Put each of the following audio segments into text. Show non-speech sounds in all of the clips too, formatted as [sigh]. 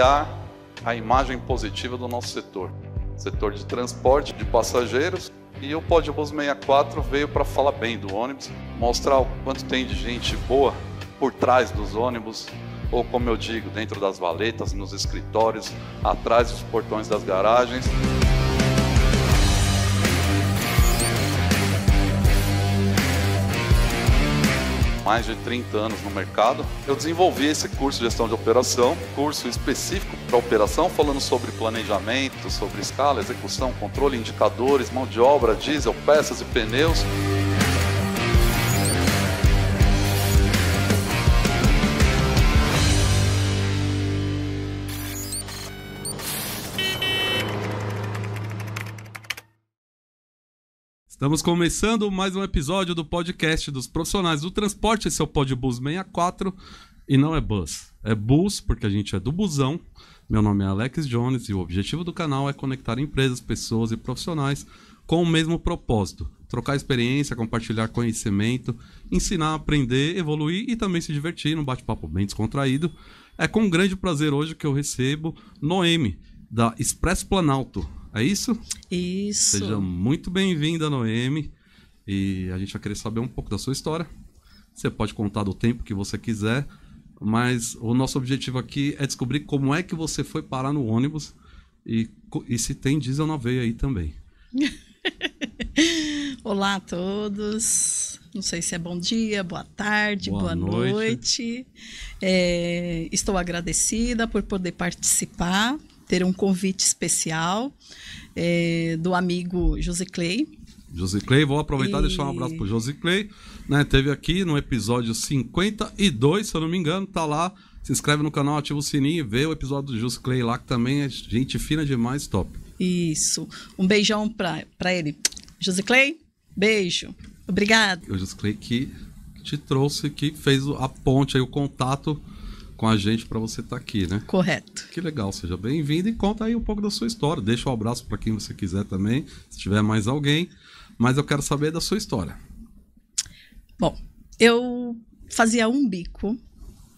a imagem positiva do nosso setor. Setor de transporte de passageiros e o Podbus 64 veio para falar bem do ônibus, mostrar o quanto tem de gente boa por trás dos ônibus, ou como eu digo, dentro das valetas, nos escritórios, atrás dos portões das garagens. mais de 30 anos no mercado, eu desenvolvi esse curso de gestão de operação, curso específico para operação, falando sobre planejamento, sobre escala, execução, controle, indicadores, mão de obra, diesel, peças e pneus. Estamos começando mais um episódio do podcast dos profissionais do transporte. Esse é o Podbus 64 e não é bus, é bus porque a gente é do busão. Meu nome é Alex Jones e o objetivo do canal é conectar empresas, pessoas e profissionais com o mesmo propósito: trocar experiência, compartilhar conhecimento, ensinar, aprender, evoluir e também se divertir num bate-papo bem descontraído. É com grande prazer hoje que eu recebo Noemi da Express Planalto. É isso? Isso. Seja muito bem-vinda, Noemi. E a gente vai querer saber um pouco da sua história. Você pode contar do tempo que você quiser, mas o nosso objetivo aqui é descobrir como é que você foi parar no ônibus e, e se tem diesel na veia aí também. [laughs] Olá a todos. Não sei se é bom dia, boa tarde, boa, boa noite. noite. É, estou agradecida por poder participar ter um convite especial é, do amigo José Clay. José Clay, vou aproveitar e deixar um abraço para José Clay, né? Teve aqui no episódio 52, se eu não me engano, tá lá. Se inscreve no canal, ativa o sininho e vê o episódio do José Clay lá, que também é gente fina demais, top. Isso. Um beijão para ele. José Clay, beijo. Obrigado. O José Clay que te trouxe, que fez a ponte aí, o contato com a gente para você estar tá aqui, né? Correto. Que legal, seja bem-vindo e conta aí um pouco da sua história. Deixa o um abraço para quem você quiser também, se tiver mais alguém, mas eu quero saber da sua história. Bom, eu fazia um bico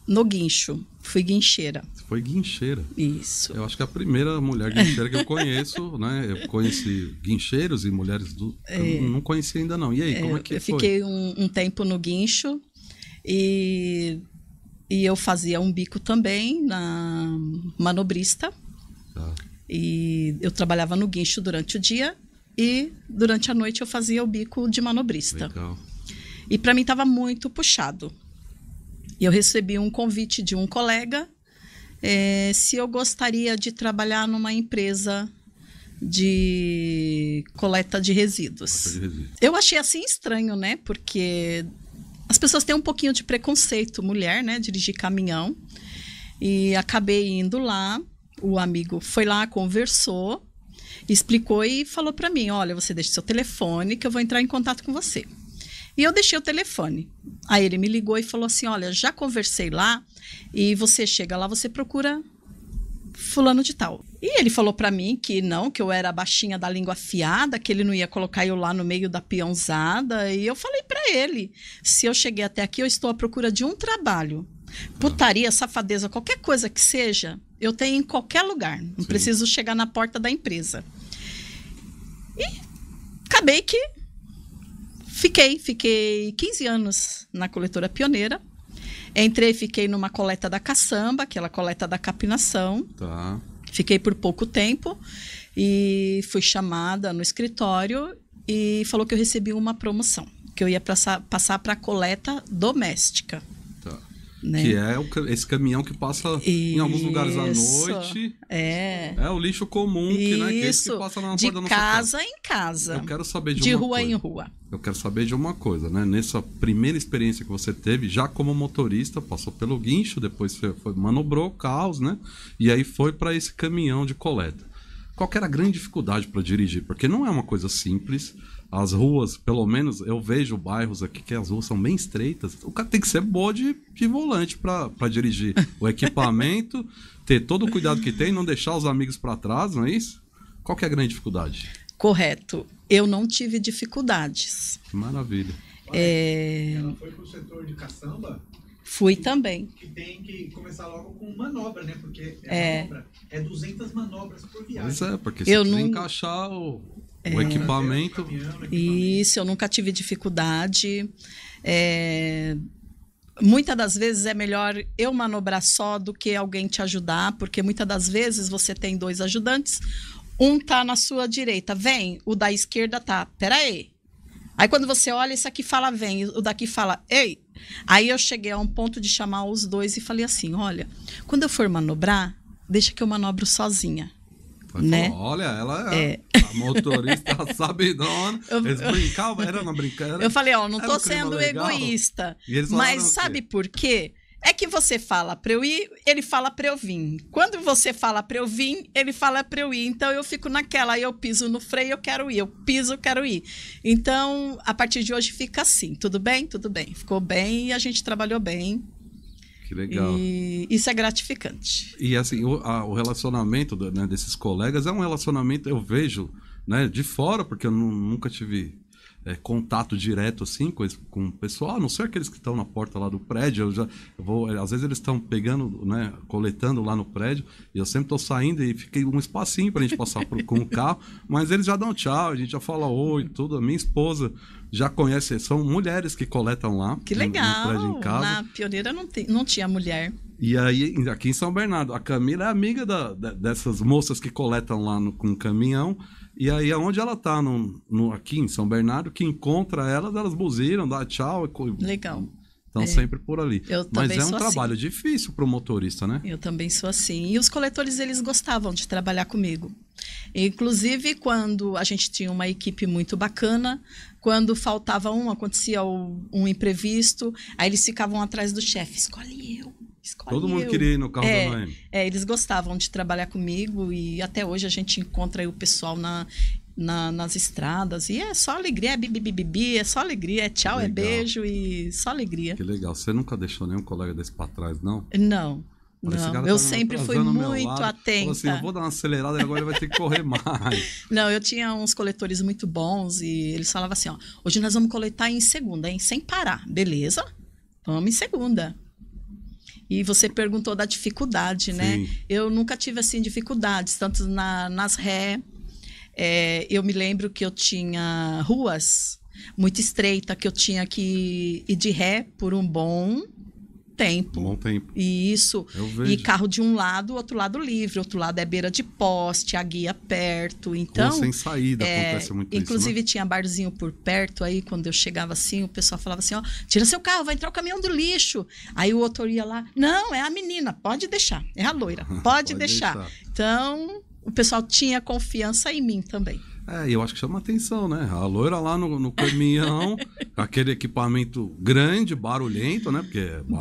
no guincho. Fui guincheira. Foi guincheira. Isso. Eu acho que é a primeira mulher guincheira que eu conheço, [laughs] né? Eu conheci guincheiros e mulheres do. É. não conheci ainda, não. E aí, é, como é que eu foi? Eu fiquei um, um tempo no guincho e e eu fazia um bico também na manobrista. Ah. E eu trabalhava no guincho durante o dia e durante a noite eu fazia o bico de manobrista. Legal. E para mim estava muito puxado. E eu recebi um convite de um colega é, se eu gostaria de trabalhar numa empresa de coleta de resíduos. coleta de resíduos. Eu achei assim estranho, né? Porque as pessoas têm um pouquinho de preconceito, mulher, né? Dirigir caminhão. E acabei indo lá. O amigo foi lá, conversou, explicou e falou para mim: Olha, você deixa seu telefone que eu vou entrar em contato com você. E eu deixei o telefone. Aí ele me ligou e falou assim: Olha, já conversei lá e você chega lá, você procura fulano de tal. E ele falou para mim que não, que eu era baixinha da língua afiada, que ele não ia colocar eu lá no meio da peãozada. E eu falei para ele: se eu cheguei até aqui, eu estou à procura de um trabalho. Putaria, safadeza, qualquer coisa que seja, eu tenho em qualquer lugar. Não Sim. preciso chegar na porta da empresa. E acabei que fiquei, fiquei 15 anos na coletora pioneira. Entrei, fiquei numa coleta da caçamba, aquela coleta da capinação. Tá. Fiquei por pouco tempo e fui chamada no escritório e falou que eu recebi uma promoção, que eu ia passar para a coleta doméstica. Né? Que é o, esse caminhão que passa Isso. em alguns lugares à noite. É. É o lixo comum que, né, que, é esse que passa na de da nossa casa, casa em casa. Eu quero saber de, de uma rua coisa. em rua. Eu quero saber de uma coisa, né? Nessa primeira experiência que você teve, já como motorista, passou pelo guincho, depois foi, foi manobrou caos, né? E aí foi para esse caminhão de coleta. Qual era a grande dificuldade para dirigir? Porque não é uma coisa simples as ruas, pelo menos eu vejo bairros aqui que as ruas são bem estreitas. O cara tem que ser bom de, de volante para dirigir o [laughs] equipamento, ter todo o cuidado que tem, não deixar os amigos para trás, não é isso? Qual que é a grande dificuldade? Correto. Eu não tive dificuldades. Que maravilha. É... Ela foi para o setor de caçamba? Fui que, também. Que tem que começar logo com manobra, né? Porque é, é. Manobra, é 200 manobras por viagem. Pois é, porque se eu não... encaixar o, o é, equipamento. Isso, eu nunca tive dificuldade. É, muitas das vezes é melhor eu manobrar só do que alguém te ajudar, porque muitas das vezes você tem dois ajudantes, um tá na sua direita, vem, o da esquerda tá, peraí. Aí quando você olha, esse aqui fala vem, o daqui fala ei. Aí eu cheguei a um ponto de chamar os dois e falei assim: olha, quando eu for manobrar, deixa que eu manobro sozinha né? Falou, Olha, ela é. é. a motorista sabidona. Eu, eles brincavam, era uma brincadeira. Eu falei, ó, não tô um sendo egoísta. Mas sabe por quê? É que você fala para eu ir, ele fala para eu vir. Quando você fala para eu vir, ele fala para eu ir. Então eu fico naquela, eu piso no freio, eu quero ir, eu piso, eu quero ir. Então, a partir de hoje fica assim, tudo bem? Tudo bem. Ficou bem e a gente trabalhou bem. Que legal. E isso é gratificante. E assim, o, a, o relacionamento né, desses colegas é um relacionamento, eu vejo, né, de fora, porque eu nunca tive é, contato direto assim com, com o pessoal, a não ser aqueles que estão na porta lá do prédio. Eu já vou, é, às vezes eles estão pegando, né, coletando lá no prédio, e eu sempre estou saindo e fiquei um espacinho para a gente passar por, com o carro, mas eles já dão tchau, a gente já fala oi, tudo. A minha esposa já conhece, são mulheres que coletam lá. Que legal! No, prédio em casa. Na pioneira não, tem não tinha mulher. E aí, aqui em São Bernardo, a Camila é amiga da, dessas moças que coletam lá no, com o caminhão. E aí, aonde ela tá, no, no, aqui em São Bernardo, que encontra elas, elas buziram, dá tchau. Legal. Estão é. sempre por ali. Eu Mas é um trabalho assim. difícil para o motorista, né? Eu também sou assim. E os coletores, eles gostavam de trabalhar comigo. Inclusive, quando a gente tinha uma equipe muito bacana, quando faltava um, acontecia um imprevisto, aí eles ficavam atrás do chefe, escolhe eu Todo mundo queria ir no carro é, da Noemi. É, eles gostavam de trabalhar comigo e até hoje a gente encontra o pessoal na, na, nas estradas. E é só alegria, é bibi é só alegria, é tchau, é beijo e só alegria. Que legal. Você nunca deixou nenhum colega desse para trás, não? Não. Não, tá eu sempre fui muito assim, atenta. Assim, eu vou dar uma acelerada e agora ele vai ter que correr [laughs] mais. não, eu tinha uns coletores muito bons e eles falavam assim, ó, hoje nós vamos coletar em segunda, hein? Sem parar. Beleza? Vamos em segunda. E você perguntou da dificuldade, né? Sim. Eu nunca tive assim dificuldades, tanto na, nas ré. É, eu me lembro que eu tinha ruas muito estreitas que eu tinha que ir de ré por um bom tempo. Bom tempo. Isso. E carro de um lado, outro lado livre, outro lado é beira de poste, a guia perto. Então. Rua sem saída, é, acontece muito Inclusive, isso, né? tinha barzinho por perto aí, quando eu chegava assim, o pessoal falava assim: ó, tira seu carro, vai entrar o caminhão do lixo. Aí o autor ia lá, não, é a menina, pode deixar. É a loira, [laughs] pode, pode deixar. deixar. Então, o pessoal tinha confiança em mim também. É, eu acho que chama atenção, né? A loira lá no, no caminhão, [laughs] aquele equipamento grande, barulhento, né? Porque é barulhento.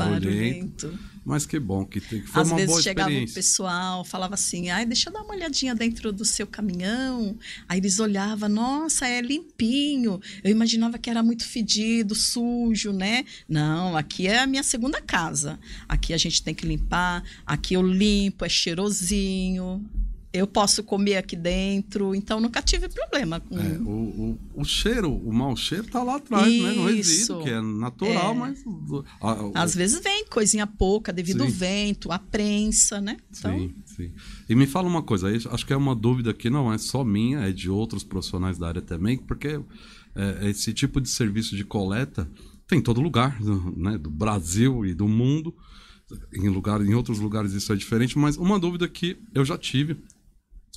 barulhento. Mas que bom que tem que foi Às uma vezes boa chegava o pessoal, falava assim: "Ai, deixa eu dar uma olhadinha dentro do seu caminhão". Aí eles olhavam: "Nossa, é limpinho". Eu imaginava que era muito fedido, sujo, né? Não, aqui é a minha segunda casa. Aqui a gente tem que limpar, aqui eu limpo, é cheirosinho eu posso comer aqui dentro, então nunca tive problema com. É, o, o, o, cheiro, o mau cheiro tá lá atrás, né? Isso. né? No resíduo, que é natural, é. mas. A, Às vezes vem coisinha pouca devido sim. ao vento, à prensa, né? Então... Sim, sim. E me fala uma coisa, acho que é uma dúvida que não é só minha, é de outros profissionais da área também, porque é, esse tipo de serviço de coleta tem em todo lugar, né? Do Brasil e do mundo. Em, lugar, em outros lugares isso é diferente, mas uma dúvida que eu já tive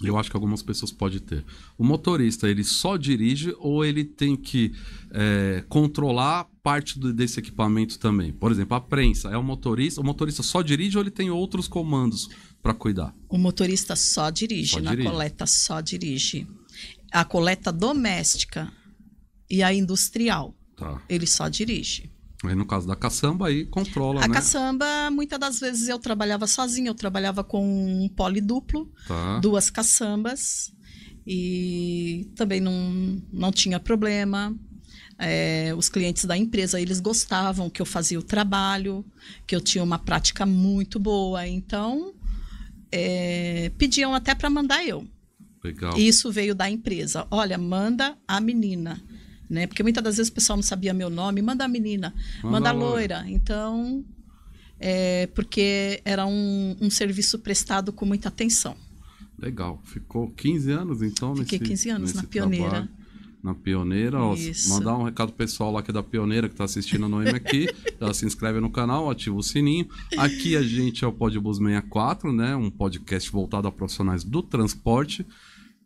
eu acho que algumas pessoas podem ter. O motorista, ele só dirige ou ele tem que é, controlar parte do, desse equipamento também? Por exemplo, a prensa é o motorista. O motorista só dirige ou ele tem outros comandos para cuidar? O motorista só dirige, na dirige. coleta só dirige. A coleta doméstica e a industrial, tá. ele só dirige. Aí no caso da caçamba, aí controla, a né? A caçamba, muitas das vezes eu trabalhava sozinha, eu trabalhava com um poliduplo, tá. duas caçambas, e também não, não tinha problema. É, os clientes da empresa, eles gostavam que eu fazia o trabalho, que eu tinha uma prática muito boa, então é, pediam até para mandar eu. Legal. Isso veio da empresa. Olha, manda a menina né? Porque muitas das vezes o pessoal não sabia meu nome, manda a menina, manda, manda a loira. loira. Então, é, porque era um, um serviço prestado com muita atenção. Legal. Ficou 15 anos, então, Fiquei nesse 15 anos nesse na Pioneira. Trabalho, na Pioneira. Ó, mandar um recado pessoal lá que é da Pioneira, que está assistindo a Noemi aqui. [laughs] Ela se inscreve no canal, ativa o sininho. Aqui a gente é o Podbus 64, né? Um podcast voltado a profissionais do transporte.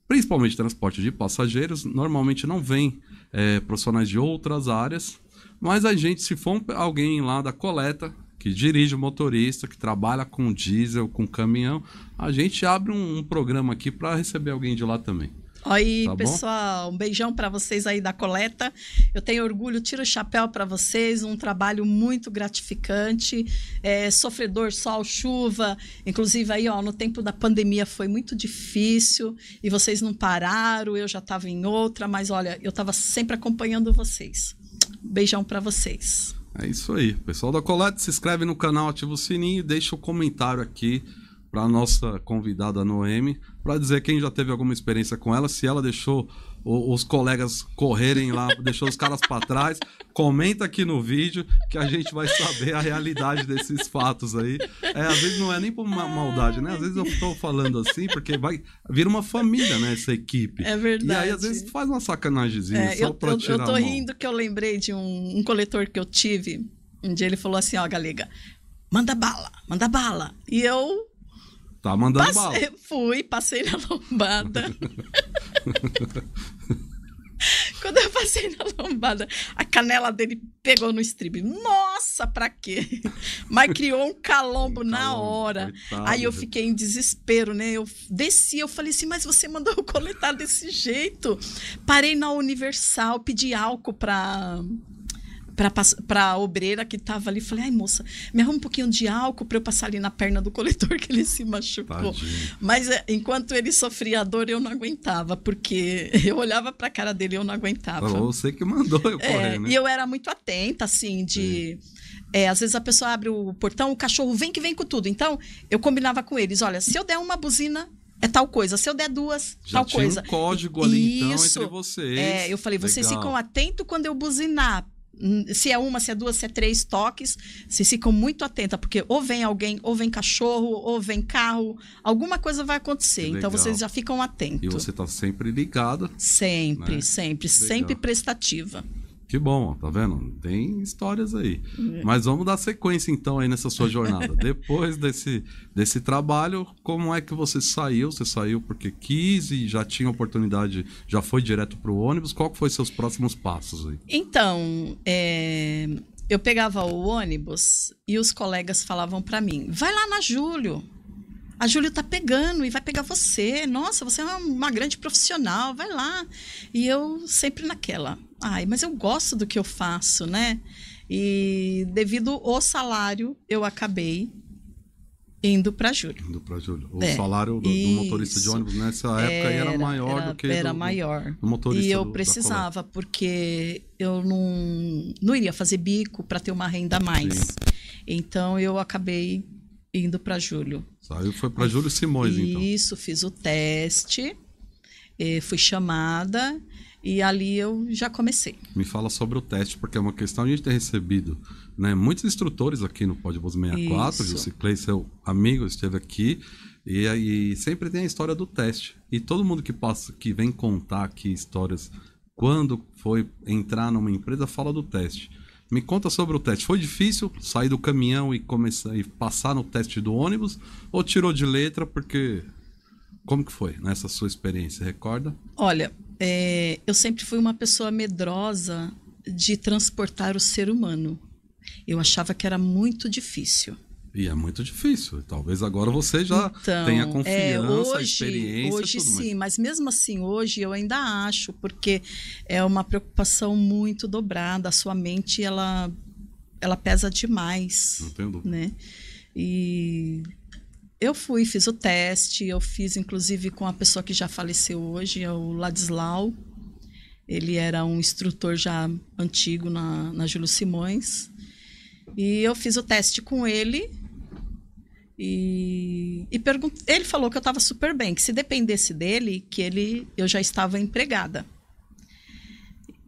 Principalmente transporte de passageiros. Normalmente não vem é, profissionais de outras áreas. Mas a gente, se for alguém lá da coleta, que dirige o motorista, que trabalha com diesel, com caminhão, a gente abre um, um programa aqui para receber alguém de lá também. Aí, tá pessoal, um beijão para vocês aí da coleta. Eu tenho orgulho, tiro o chapéu para vocês, um trabalho muito gratificante, é, sofredor, sol, chuva. Inclusive aí, ó, no tempo da pandemia foi muito difícil e vocês não pararam, eu já estava em outra, mas olha, eu estava sempre acompanhando vocês. Um beijão para vocês. É isso aí. Pessoal da coleta. se inscreve no canal, ativa o sininho e deixa o um comentário aqui para nossa convidada Noemi, para dizer quem já teve alguma experiência com ela, se ela deixou os colegas correrem lá, [laughs] deixou os caras para trás. Comenta aqui no vídeo que a gente vai saber a realidade desses fatos aí. É, às vezes não é nem por uma ah, maldade, né? Às vezes eu estou falando assim porque vai vir uma família, né? Essa equipe. É verdade. E aí às vezes faz uma sacanagemzinha é, só para tirar. Eu, eu tô rindo que eu lembrei de um, um coletor que eu tive. Um dia ele falou assim, ó, galega, manda bala, manda bala. E eu Tá mandando passei, bala. [laughs] Fui, passei na lombada. [laughs] Quando eu passei na lombada, a canela dele pegou no estribo. Nossa, pra quê? Mas criou um calombo um na hora. Coitado, Aí eu fiquei em desespero, né? Eu desci, eu falei assim, mas você mandou eu coletar desse jeito. Parei na Universal, pedi álcool pra para a obreira que estava ali. Falei, ai, moça, me arruma um pouquinho de álcool para eu passar ali na perna do coletor que ele se machucou. Tadinho. Mas eh, enquanto ele sofria a dor, eu não aguentava, porque [laughs] eu olhava para a cara dele e eu não aguentava. Falou, você que mandou eu é, correr, é, né? E eu era muito atenta, assim, de... É, às vezes a pessoa abre o portão, o cachorro vem que vem com tudo. Então, eu combinava com eles, olha, se eu der uma buzina, é tal coisa. Se eu der duas, Já tal tinha coisa. Um código ali, Isso. então, entre vocês. É, eu falei, Legal. vocês ficam atentos quando eu buzinar, se é uma, se é duas, se é três toques, vocês ficam muito atentas porque ou vem alguém, ou vem cachorro, ou vem carro, alguma coisa vai acontecer. Então vocês já ficam atentos. E você está sempre ligada. Sempre, né? sempre, sempre prestativa. Que bom, tá vendo? Tem histórias aí. É. Mas vamos dar sequência então aí nessa sua jornada. [laughs] Depois desse, desse trabalho, como é que você saiu? Você saiu porque quis e já tinha oportunidade, já foi direto para o ônibus? Qual que foi seus próximos passos aí? Então, é, eu pegava o ônibus e os colegas falavam para mim: vai lá na Júlio, a Júlia tá pegando e vai pegar você. Nossa, você é uma, uma grande profissional, vai lá. E eu sempre naquela, ai, mas eu gosto do que eu faço, né? E devido ao salário, eu acabei indo para Júlio. Indo para Júlio. O é, salário do, do, motorista de ônibus nessa época era, maior era, do que era do, maior. Do, motorista. E eu precisava porque eu não não iria fazer bico para ter uma renda a mais. Sim. Então eu acabei indo para julho. Saiu foi para Júlio Simões, Isso, então. Isso, fiz o teste, eh, fui chamada e ali eu já comecei. Me fala sobre o teste, porque é uma questão que a gente tem recebido né, muitos instrutores aqui no Pódio Voz 64, Isso. o Ciclei, seu amigo, esteve aqui. E aí sempre tem a história do teste. E todo mundo que passa, que vem contar aqui histórias quando foi entrar numa empresa, fala do teste. Me conta sobre o teste. Foi difícil sair do caminhão e começar e passar no teste do ônibus? Ou tirou de letra porque. Como que foi nessa né, sua experiência? Recorda? Olha, é, eu sempre fui uma pessoa medrosa de transportar o ser humano. Eu achava que era muito difícil. E é muito difícil. Talvez agora você já então, tenha é, confiança, é, hoje, experiência. Hoje tudo sim, mais. mas mesmo assim, hoje eu ainda acho, porque é uma preocupação muito dobrada. A sua mente, ela, ela pesa demais. Entendo. Né? E eu fui, fiz o teste, eu fiz inclusive com a pessoa que já faleceu hoje, é o Ladislau. Ele era um instrutor já antigo na, na Júlio Simões. E eu fiz o teste com ele e, e pergunt... ele falou que eu estava super bem, que se dependesse dele, que ele eu já estava empregada.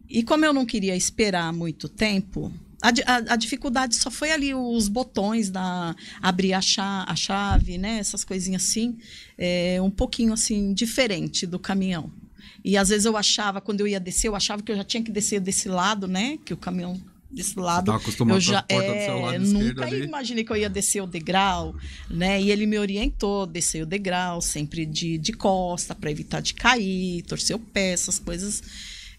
E como eu não queria esperar muito tempo, a, a, a dificuldade só foi ali os botões da abrir a, chá, a chave, né? Essas coisinhas assim, é, um pouquinho assim diferente do caminhão. E às vezes eu achava, quando eu ia descer, eu achava que eu já tinha que descer desse lado, né? Que o caminhão desse lado. Você tá eu já é, lado nunca ali. imaginei que eu ia descer o degrau, né? E ele me orientou, descer o degrau, sempre de, de costa para evitar de cair, torcer o pé, essas coisas.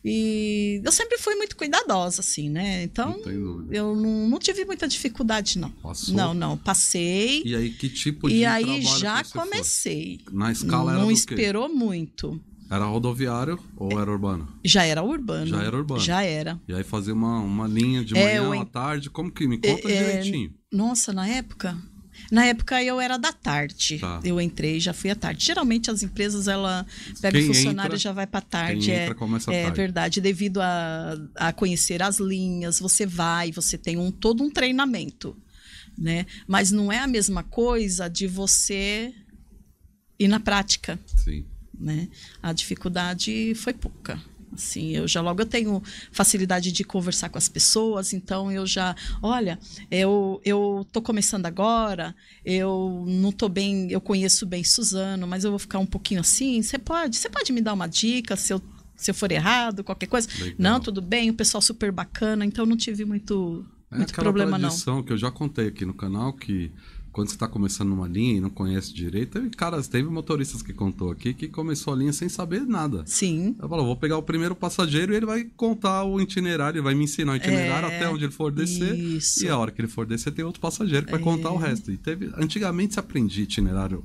E eu sempre fui muito cuidadosa, assim, né? Então, não eu não, não, tive muita dificuldade, não. Passou. Não, não. Passei. E aí, que tipo de E aí, já comecei. Foi? Na escala não era Não esperou muito. Era rodoviário ou era urbano? Já era urbano. Já era urbano. Já era. E aí fazia uma, uma linha de é, manhã, é, à tarde, como que? Me conta é, é, direitinho. Nossa, na época? Na época eu era da tarde. Tá. Eu entrei, já fui à tarde. Geralmente as empresas, ela pega quem o funcionário entra, já vai para tarde. Quem é, começa é tarde. verdade, devido a, a conhecer as linhas, você vai, você tem um todo um treinamento, né? Mas não é a mesma coisa de você ir na prática. Sim né? A dificuldade foi pouca. Assim, eu já logo eu tenho facilidade de conversar com as pessoas, então eu já, olha, eu eu tô começando agora, eu não tô bem, eu conheço bem Suzano, mas eu vou ficar um pouquinho assim, você pode, você pode me dar uma dica se eu se eu for errado, qualquer coisa? Legal. Não, tudo bem, o pessoal super bacana, então não tive muito é muito problema tradição não. que eu já contei aqui no canal que quando você está começando uma linha e não conhece direito, cara, teve motoristas que contou aqui que começou a linha sem saber nada. Sim. Eu falo, vou pegar o primeiro passageiro e ele vai contar o itinerário, ele vai me ensinar o itinerário é, até onde ele for descer. Isso. E a hora que ele for descer, tem outro passageiro que vai contar o é. resto. E teve, antigamente se aprendia itinerário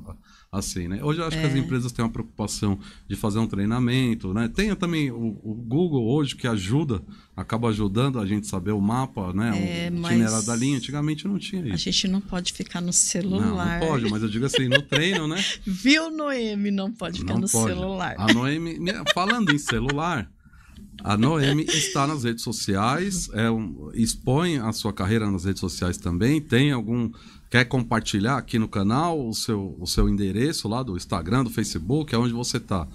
assim, né? Hoje eu acho é. que as é. empresas têm uma preocupação de fazer um treinamento, né? Tem também o, o Google hoje que ajuda, acaba ajudando a gente saber o mapa, né? É, o itinerário da linha. Antigamente não tinha isso. A gente não pode ficar no celular. Não, não pode, mas eu digo assim, no treino, né? [laughs] Viu, Noemi? Não pode ficar não no pode. celular. A Noemi, falando em celular... A Noemi está nas redes sociais, é expõe a sua carreira nas redes sociais também, tem algum, quer compartilhar aqui no canal o seu, o seu endereço lá do Instagram, do Facebook, é onde você tá.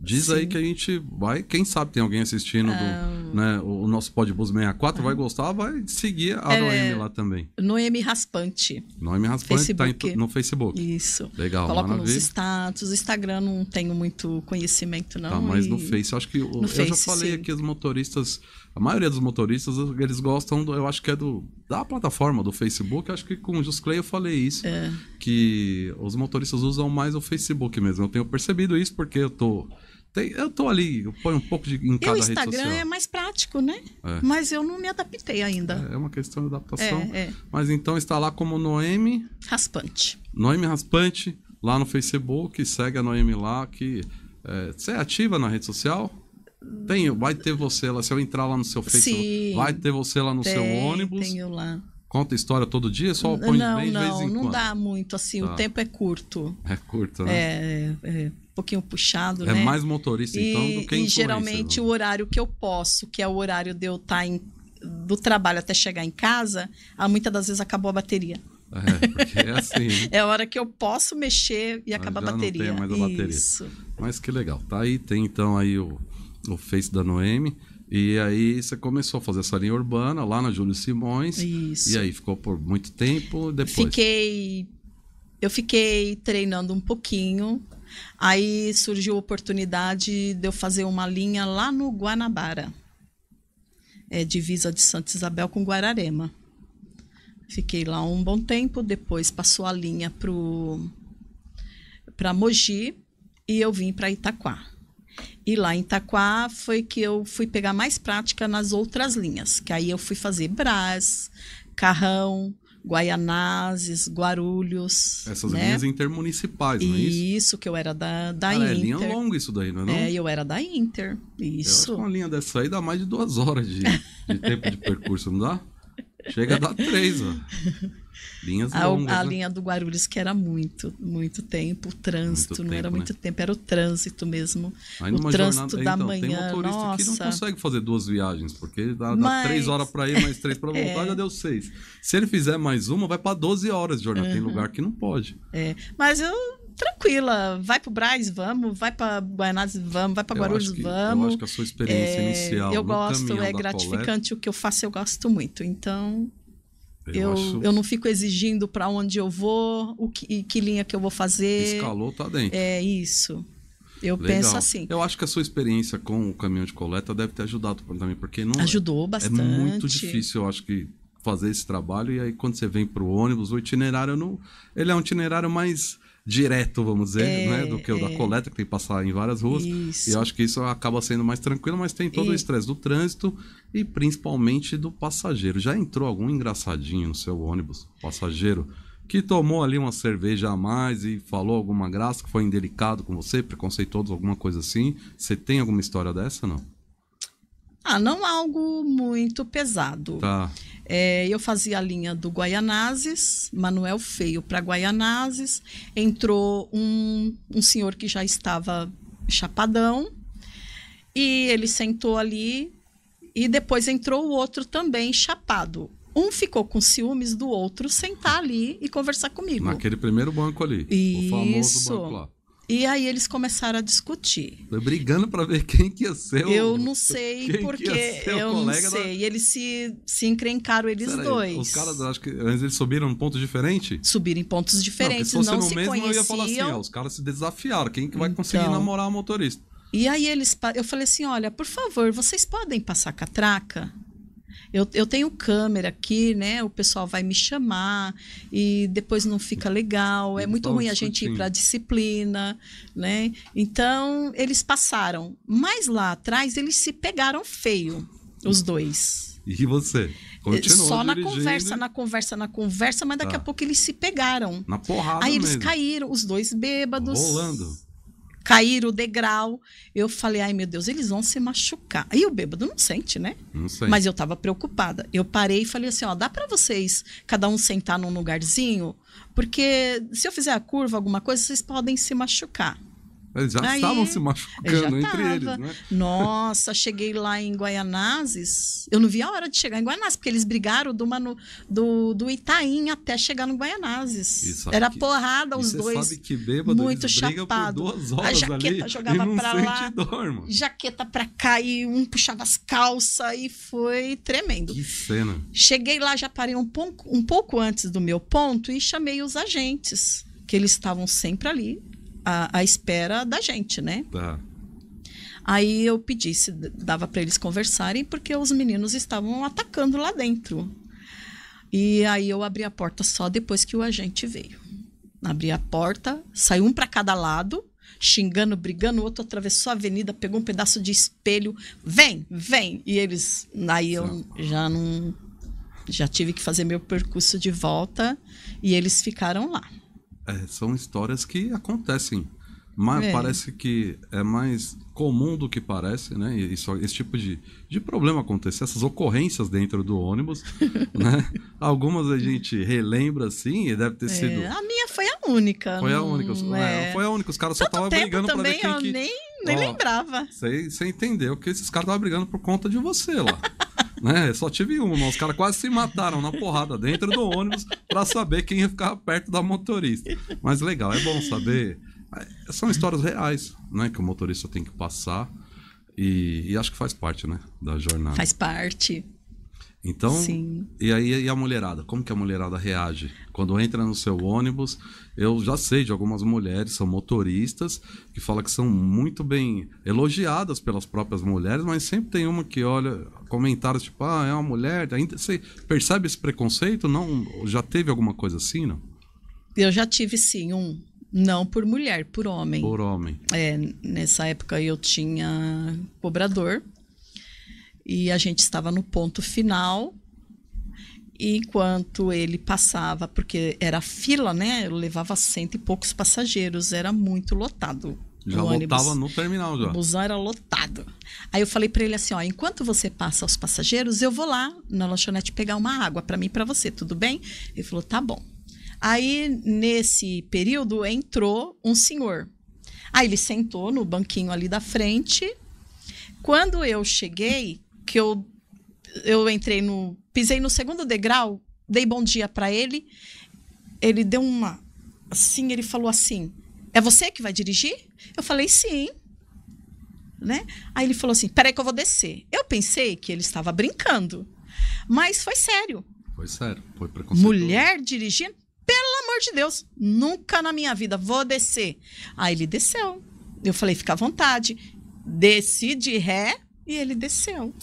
Diz Sim. aí que a gente vai, quem sabe tem alguém assistindo do, ah. né, o nosso Podbus 64, ah. vai gostar, vai seguir a é, Noemi lá também. Noemi Raspante. Noemi Raspante tá Facebook. tá no Facebook. Isso. Legal, coloca maravilha. nos status, Instagram não tenho muito conhecimento não. Tá, mas e... no Face, acho que eu, eu Face, já falei sim. aqui, os motoristas a maioria dos motoristas, eles gostam, do, eu acho que é do da plataforma do Facebook. acho que com o Just Clay eu falei isso, é. que os motoristas usam mais o Facebook mesmo. Eu tenho percebido isso porque eu tô tem, eu tô ali, eu ponho um pouco de, em cada e o Instagram é mais prático, né? É. Mas eu não me adaptei ainda. É, é uma questão de adaptação. É, é. Mas então está lá como Noemi... Raspante. Noemi Raspante, lá no Facebook. Segue a Noemi lá, que... É, você é ativa na rede social? Tem, vai ter você lá. Se eu entrar lá no seu Facebook, vai ter você lá no tem, seu ônibus. Tenho lá. Conta história todo dia? Só põe não, bem não, de vez em não quando? Não, dá muito. Assim, tá. o tempo é curto. É curto, né? É, é, é um pouquinho puxado, é né? É mais motorista, e, então, do que E geralmente né? o horário que eu posso, que é o horário de eu estar tá em, do trabalho até chegar em casa, muitas das vezes acabou a bateria. É, porque é assim. [laughs] é a hora que eu posso mexer e ah, acabar a bateria. Não tem mais a bateria. Isso. Mas que legal. Tá aí, tem então aí o o Face da Noemi. E aí você começou a fazer essa linha urbana lá na Júlio Simões. Isso. E aí ficou por muito tempo depois. Fiquei. Eu fiquei treinando um pouquinho. Aí surgiu a oportunidade de eu fazer uma linha lá no Guanabara. É, divisa de Santa Isabel com Guararema. Fiquei lá um bom tempo, depois passou a linha para Mogi e eu vim para Itaquá. E lá em Itaquá foi que eu fui pegar mais prática nas outras linhas, que aí eu fui fazer Brás, Carrão, Guaianazes, Guarulhos. Essas né? linhas intermunicipais, não é isso? Isso, que eu era da, da Inter. Ah, é linha longa isso daí, não é não? É, eu era da Inter, isso. uma linha dessa aí dá mais de duas horas de, de tempo de percurso, não dá? Chega a dar três, ó. [laughs] Linhas a, longas, a né? linha do Guarulhos, que era muito, muito tempo, o trânsito, muito não tempo, era muito né? tempo, era o trânsito mesmo. Aí o trânsito jornada, é, da então, manhã. Tem motorista nossa. que não consegue fazer duas viagens, porque dá, dá mas... três horas para ir, mais três para [laughs] voltar, é... já deu seis. Se ele fizer mais uma, vai para 12 horas de jornada. Uhum. Tem lugar que não pode. É, mas eu tranquila. Vai pro Braz, vamos. Vai para Guaianazes, vamos. Vai para Guarulhos, que, vamos. Eu acho que a sua experiência é, inicial. Eu gosto, é gratificante coleta. o que eu faço, eu gosto muito. Então, eu, eu, acho... eu não fico exigindo para onde eu vou, o que, que linha que eu vou fazer. Escalou, tá dentro. É isso. Eu Legal. penso assim. Eu acho que a sua experiência com o caminhão de coleta deve ter ajudado também, porque não. Ajudou é bastante. É muito difícil, eu acho que fazer esse trabalho e aí quando você vem para o ônibus, o itinerário não, ele é um itinerário mais direto, vamos dizer, é, né? Do que o é. da coleta, que tem que passar em várias ruas. Isso. E eu acho que isso acaba sendo mais tranquilo, mas tem todo e... o estresse do trânsito e principalmente do passageiro. Já entrou algum engraçadinho no seu ônibus, passageiro? que tomou ali uma cerveja a mais e falou alguma graça, que foi indelicado com você, preconceituoso, alguma coisa assim. Você tem alguma história dessa, não? Ah, não algo muito pesado. Tá. É, eu fazia a linha do Guaianazes, Manuel Feio para Guaianazes. Entrou um, um senhor que já estava chapadão e ele sentou ali. E depois entrou o outro também chapado. Um ficou com ciúmes do outro sentar ali e conversar comigo. Naquele primeiro banco ali. Isso. O famoso banco lá. E aí eles começaram a discutir. Brigando para ver quem que ia ser o... Eu não sei, quem porque eu não sei. Da... E eles se, se encrencaram, eles dois. Os caras, acho que eles subiram em pontos diferentes? Subiram em pontos diferentes, não, se não no se mesmo, conheciam. Eu ia falar assim, ó, os caras se desafiaram, quem que vai então... conseguir namorar o motorista? E aí eles, eu falei assim, olha, por favor, vocês podem passar catraca? eu, eu tenho câmera aqui, né? O pessoal vai me chamar e depois não fica legal. É muito Nossa, ruim a gente sim. ir para disciplina, né? Então, eles passaram. Mas lá atrás, eles se pegaram feio, os dois. E você? Continuou Só na conversa, na conversa, na conversa, mas daqui tá. a pouco eles se pegaram. Na porrada Aí eles mesmo. caíram, os dois bêbados. Rolando cair o degrau. Eu falei, ai meu Deus, eles vão se machucar. Aí o bêbado não sente, né? Não sei. Mas eu tava preocupada. Eu parei e falei assim, ó, dá para vocês cada um sentar num lugarzinho? Porque se eu fizer a curva, alguma coisa, vocês podem se machucar. Eles já Aí, estavam se machucando entre eles, né? Nossa, cheguei lá em Guaianazes. Eu não vi a hora de chegar em Guaianazes, porque eles brigaram do, Manu, do, do Itaim até chegar no Guaianazes. Era que, porrada os dois. Sabe que bêbado, muito chapado. duas horas a jaqueta ali, jogava para lá. jaqueta para cá e um puxava as calças e foi tremendo. Que cena. Cheguei lá, já parei um pouco, um pouco antes do meu ponto e chamei os agentes, que eles estavam sempre ali à, à espera da gente, né? Tá. Aí eu pedi se dava para eles conversarem, porque os meninos estavam atacando lá dentro. E aí eu abri a porta só depois que o agente veio. Abri a porta, saiu um para cada lado, xingando, brigando, o outro atravessou a avenida, pegou um pedaço de espelho, vem, vem. E eles, aí eu já não já tive que fazer meu percurso de volta e eles ficaram lá. É, são histórias que acontecem. Mas é. parece que é mais comum do que parece, né? Isso, esse tipo de, de problema acontecer, essas ocorrências dentro do ônibus, [laughs] né? Algumas a gente relembra, assim, e deve ter é. sido... A minha foi a única. Foi a única. É. É, foi a única. Os caras só estavam brigando pra ver quem... Eu que... nem, nem ó, lembrava. Você entendeu que esses caras estavam brigando por conta de você lá. [laughs] né? Só tive uma, os caras quase se mataram na porrada dentro do ônibus para saber quem ia ficar perto da motorista. Mas legal, é bom saber. É, são histórias reais, né? Que o motorista tem que passar. E, e acho que faz parte, né? Da jornada. Faz parte. Então, Sim. e aí e a mulherada? Como que a mulherada reage? Quando entra no seu ônibus, eu já sei de algumas mulheres, são motoristas, que falam que são muito bem elogiadas pelas próprias mulheres, mas sempre tem uma que olha, comentários tipo, ah, é uma mulher. Ainda, você percebe esse preconceito? Não, já teve alguma coisa assim, não? Eu já tive sim um. Não por mulher, por homem. Por homem. É, nessa época eu tinha cobrador e a gente estava no ponto final. E enquanto ele passava, porque era fila, né? Eu levava cento e poucos passageiros, era muito lotado. Já o lotava no terminal já. O busão era lotado. Aí eu falei para ele assim, ó, enquanto você passa os passageiros, eu vou lá na lanchonete pegar uma água para mim e para você, tudo bem? Ele falou: "Tá bom". Aí nesse período entrou um senhor. Aí ele sentou no banquinho ali da frente. Quando eu cheguei, que eu, eu entrei no. Pisei no segundo degrau, dei bom dia para ele. Ele deu uma. Assim, ele falou assim: É você que vai dirigir? Eu falei: Sim. Né? Aí ele falou assim: Peraí, que eu vou descer. Eu pensei que ele estava brincando, mas foi sério. Foi sério, foi Mulher dirigindo? Pelo amor de Deus, nunca na minha vida vou descer. Aí ele desceu. Eu falei: Fica à vontade. Desci de ré, e ele desceu.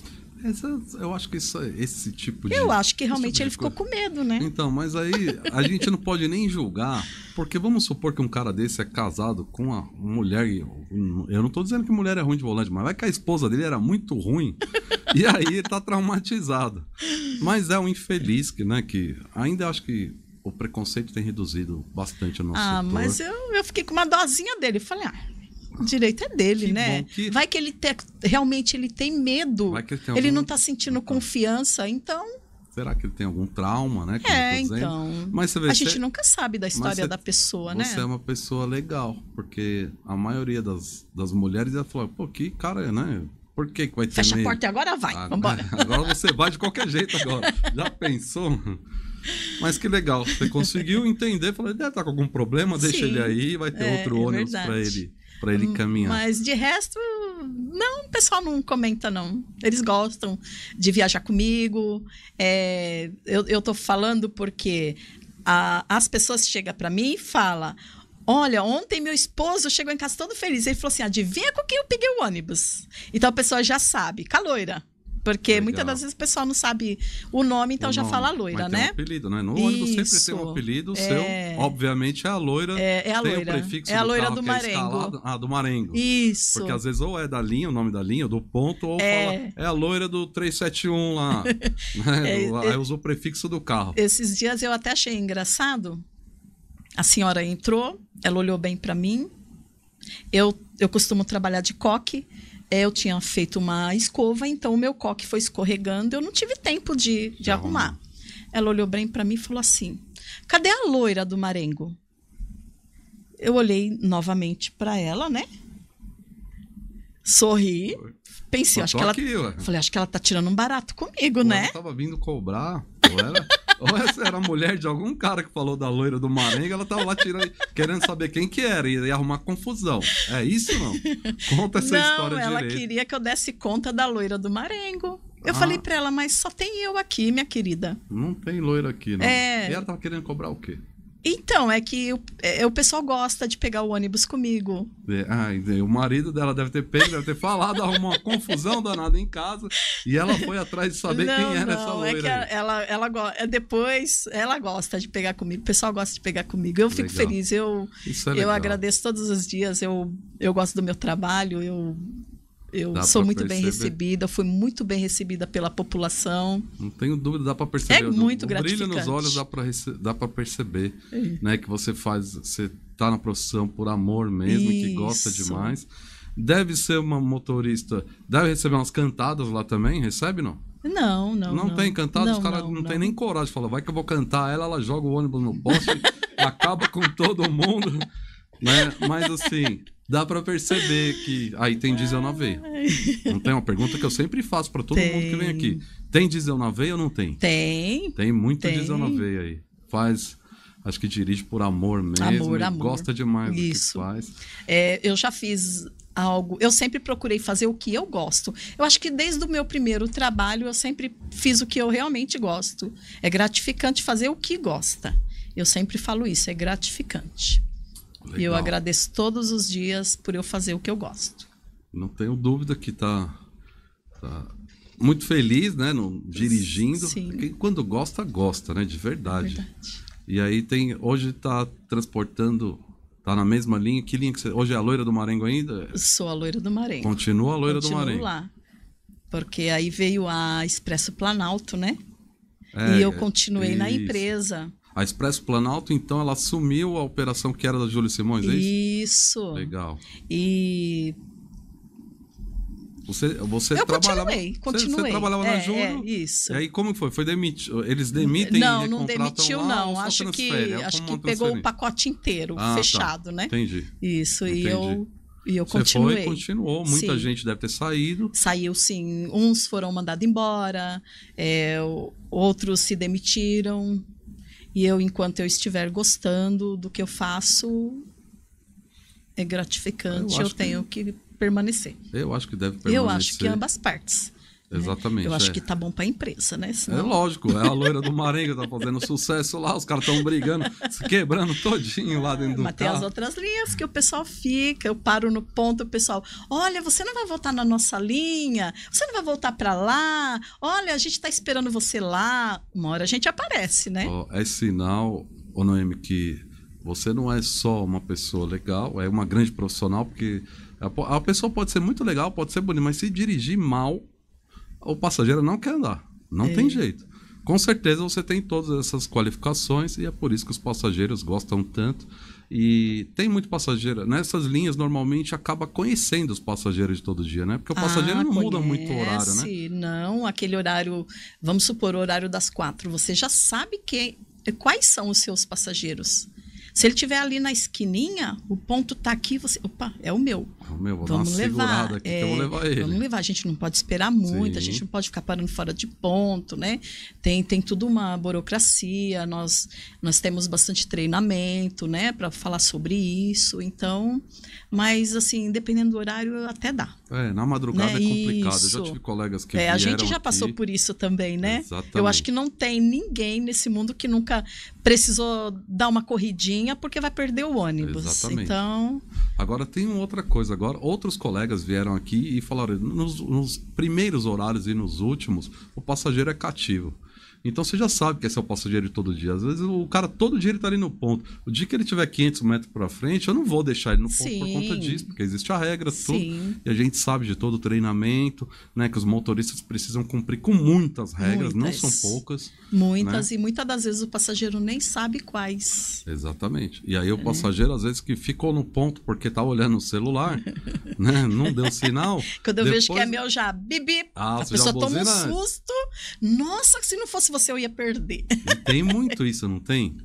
eu acho que isso, é esse tipo de. Eu acho que realmente tipo ele ficou com medo, né? Então, mas aí a gente não pode nem julgar, porque vamos supor que um cara desse é casado com uma mulher. Eu não tô dizendo que mulher é ruim de volante, mas vai que a esposa dele era muito ruim. e aí ele tá traumatizado. Mas é um infeliz que, né, que ainda acho que o preconceito tem reduzido bastante o nosso Ah, setor. mas eu, eu fiquei com uma dosinha dele. Falei, ah, direito é dele, que né? Que... Vai que ele te... realmente ele tem medo. ele, tem ele algum... não tá sentindo então, confiança, então. Será que ele tem algum trauma, né? é, tá então. Mas você vê, a você... gente nunca sabe da história você... da pessoa, né? Você é uma pessoa legal, porque a maioria das, das mulheres ia falar: pô, que cara, né? Por que, que vai ter Fecha a porta e agora vai, ah, vambora. [laughs] Agora você vai de qualquer jeito agora. Já pensou? Mas que legal, você conseguiu entender. Falei, deve estar tá com algum problema, deixa Sim, ele aí, vai ter é, outro é ônibus para ele para ele hum, caminhar. Mas de resto, não, o pessoal não comenta, não. Eles gostam de viajar comigo. É, eu, eu tô falando porque a, as pessoas chegam para mim e falam: Olha, ontem meu esposo chegou em casa todo feliz. Ele falou assim: adivinha com quem eu peguei o ônibus? Então a pessoa já sabe, caloira. Porque Legal. muitas das vezes o pessoal não sabe o nome, então o já fala loira, Mas né? Tem um né? apelido, né? No Isso. ônibus sempre tem um apelido é... seu. Obviamente é a loira. É, é a loira. Tem o prefixo é a loira do, carro, do é Marengo. É ah, do Marengo. Isso. Porque às vezes ou é da linha, o nome da linha, do ponto, ou é... fala é a loira do 371 lá. [laughs] né? é, é. Aí o prefixo do carro. Esses dias eu até achei engraçado. A senhora entrou, ela olhou bem para mim. Eu, eu costumo trabalhar de coque. É, eu tinha feito uma escova, então o meu coque foi escorregando, eu não tive tempo de, de tá arrumar. Ela olhou bem para mim e falou assim: cadê a loira do Marengo? Eu olhei novamente para ela, né? Sorri, pensei, acho que ela. Aqui, falei, acho que ela tá tirando um barato comigo, pô, né? Ela tava vindo cobrar, pô, era. Ou essa era a mulher de algum cara que falou da loira do Marengo, ela tava lá tirando, querendo saber quem que era, e arrumar confusão. É isso não? Conta essa não, história ela direito. Ela queria que eu desse conta da loira do Marengo. Eu ah. falei para ela, mas só tem eu aqui, minha querida. Não tem loira aqui, não. É... E ela tava querendo cobrar o quê? Então, é que o, é, é, o pessoal gosta de pegar o ônibus comigo. É, ai, é, o marido dela deve ter pego, deve ter falado, arrumou uma confusão danada em casa. E ela foi atrás de saber não, quem era não, essa é loira. É que ela, ela, ela, depois ela gosta de pegar comigo, o pessoal gosta de pegar comigo. Eu legal. fico feliz, eu, é eu agradeço todos os dias, eu, eu gosto do meu trabalho, eu eu dá sou muito perceber. bem recebida, fui muito bem recebida pela população. Não tenho dúvida, dá para perceber. É muito o gratificante. brilho nos olhos dá para dá para perceber, é. né, que você faz, você tá na profissão por amor mesmo, Isso. que gosta demais. Deve ser uma motorista, deve receber umas cantadas lá também, recebe não? Não, não. Não, não. tem cantado, não, os caras não, não, não nem coragem de falar, vai que eu vou cantar, ela, ela joga o ônibus no poste, [laughs] acaba com todo mundo, né? Mas assim, dá para perceber que aí tem diesel na veia. Não tem uma pergunta que eu sempre faço para todo tem. mundo que vem aqui. Tem diesel na veia ou não tem? Tem. Tem muito tem. diesel na veia aí. Faz Acho que dirige por amor mesmo. Amor, amor. Gosta demais Isso. do que faz. É, eu já fiz algo. Eu sempre procurei fazer o que eu gosto. Eu acho que desde o meu primeiro trabalho eu sempre fiz o que eu realmente gosto. É gratificante fazer o que gosta. Eu sempre falo isso, é gratificante. Legal. E eu agradeço todos os dias por eu fazer o que eu gosto. Não tenho dúvida que está tá muito feliz, né? No, dirigindo. Sim. Quem, quando gosta, gosta, né? De verdade. verdade. E aí tem. Hoje está transportando Tá na mesma linha? Que linha que você. Hoje é a loira do Marengo ainda? Sou a loira do Marengo. Continua a loira Continuo do Marengo. lá. Porque aí veio a Expresso Planalto, né? É, e eu continuei é na empresa. A Expresso Planalto, então, ela assumiu a operação que era da Júlia Simões, é isso? Isso. Legal. E você, você eu trabalhava, continuei, continuei. Você, você trabalhava é, na Júlia. É, isso. E aí como foi? Foi demitido? Eles demitem? Não, não demitiu lá, não. É acho que é acho que pegou o pacote inteiro, ah, tá. fechado, tá. né? Entendi. Isso Entendi. e eu e eu continuei. Você foi, continuou. Muita sim. gente deve ter saído. Saiu sim. Uns foram mandados embora, é, outros se demitiram. E eu, enquanto eu estiver gostando do que eu faço, é gratificante, eu, eu tenho que, que permanecer. Eu acho que deve permanecer. Eu acho que ambas partes. Né? Exatamente. Eu acho é. que tá bom para a imprensa, né? Senão... É lógico, é a [laughs] loira do Marengo tá fazendo sucesso lá, os caras estão brigando, se quebrando todinho lá dentro do Mas carro. Mas as outras linhas que o pessoal fica, eu paro no ponto, o pessoal, olha, você não vai voltar na nossa linha, você não vai voltar para lá, olha, a gente está esperando você lá. Uma hora a gente aparece, né? Oh, é sinal, ô Noemi, que você não é só uma pessoa legal, é uma grande profissional, porque a pessoa pode ser muito legal, pode ser bonita, mas se dirigir mal, o passageiro não quer andar. Não é. tem jeito. Com certeza você tem todas essas qualificações e é por isso que os passageiros gostam tanto. E tem muito passageiro. Nessas né? linhas, normalmente, acaba conhecendo os passageiros de todo dia, né? Porque o passageiro ah, não conhece. muda muito o horário, né? Não, aquele horário, vamos supor, o horário das quatro. Você já sabe que, quais são os seus passageiros. Se ele tiver ali na esquininha, o ponto tá aqui, você, opa, é o meu. É o meu, vou vamos dar uma levar. Aqui, é, que eu vou é, levar ele. Vamos levar, a gente não pode esperar muito, Sim. a gente não pode ficar parando fora de ponto, né? Tem tem tudo uma burocracia, nós nós temos bastante treinamento, né, para falar sobre isso. Então, mas assim, dependendo do horário até dá. É, na madrugada né? é complicado. Isso. Eu já tive colegas que é, A gente já passou por isso também, né? Exatamente. Eu acho que não tem ninguém nesse mundo que nunca precisou dar uma corridinha porque vai perder o ônibus. Exatamente. Então. Agora tem uma outra coisa. Agora, outros colegas vieram aqui e falaram: nos, nos primeiros horários e nos últimos, o passageiro é cativo. Então você já sabe que esse é o passageiro todo dia. Às vezes o cara todo dia ele tá ali no ponto. O dia que ele tiver 500 metros para frente, eu não vou deixar ele no ponto Sim. por conta disso, porque existe a regra, tudo. Sim. E a gente sabe de todo o treinamento, né, que os motoristas precisam cumprir com muitas regras, muitas. não são poucas. Muitas né? e muitas das vezes o passageiro nem sabe quais. Exatamente. E aí o é. passageiro às vezes que ficou no ponto porque tá olhando o celular, né, não deu sinal. [laughs] Quando eu depois... vejo que é meu já, bibi, ah, a pessoa toma um susto. Nossa, se não fosse você eu ia perder. tem muito isso, não tem?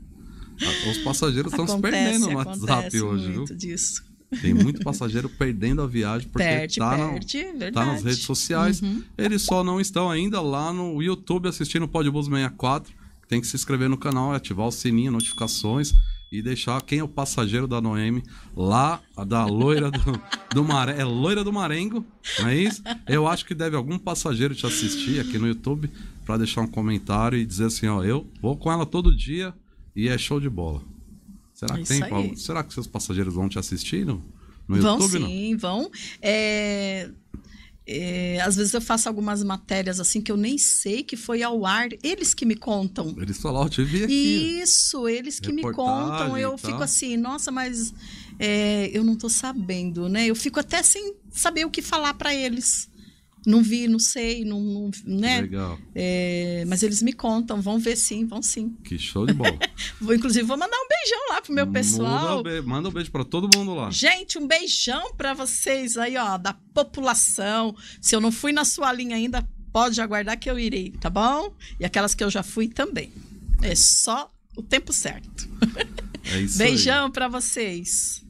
Os passageiros estão se perdendo no WhatsApp hoje, muito viu? disso. Tem muito passageiro perdendo a viagem porque perde, tá, perde, na, tá nas redes sociais. Uhum. Eles só não estão ainda lá no YouTube assistindo o Podbus 64. Tem que se inscrever no canal e ativar o sininho, notificações e deixar quem é o passageiro da Noemi lá, da loira do, do Mare... é loira do Marengo, não é isso? Eu acho que deve algum passageiro te assistir aqui no YouTube para deixar um comentário e dizer assim, ó, eu vou com ela todo dia e é show de bola. Será que tem, Paulo? Será que seus passageiros vão te assistir no, no vão YouTube? Vão sim, não? vão. É é, às vezes eu faço algumas matérias assim que eu nem sei que foi ao ar, eles que me contam. Eles falaram, te vi aqui. Isso, eles que Reportagem me contam. Eu fico assim, nossa, mas é, eu não tô sabendo, né? Eu fico até sem saber o que falar para eles. Não vi, não sei, não, não né? Legal. É, mas eles me contam, vão ver sim, vão sim. Que show de bola. [laughs] vou, inclusive, vou mandar um beijão lá pro meu pessoal. Manda, manda um beijo para todo mundo lá. Gente, um beijão para vocês aí, ó, da população. Se eu não fui na sua linha ainda, pode aguardar que eu irei, tá bom? E aquelas que eu já fui também. É só o tempo certo. É isso [laughs] Beijão para vocês.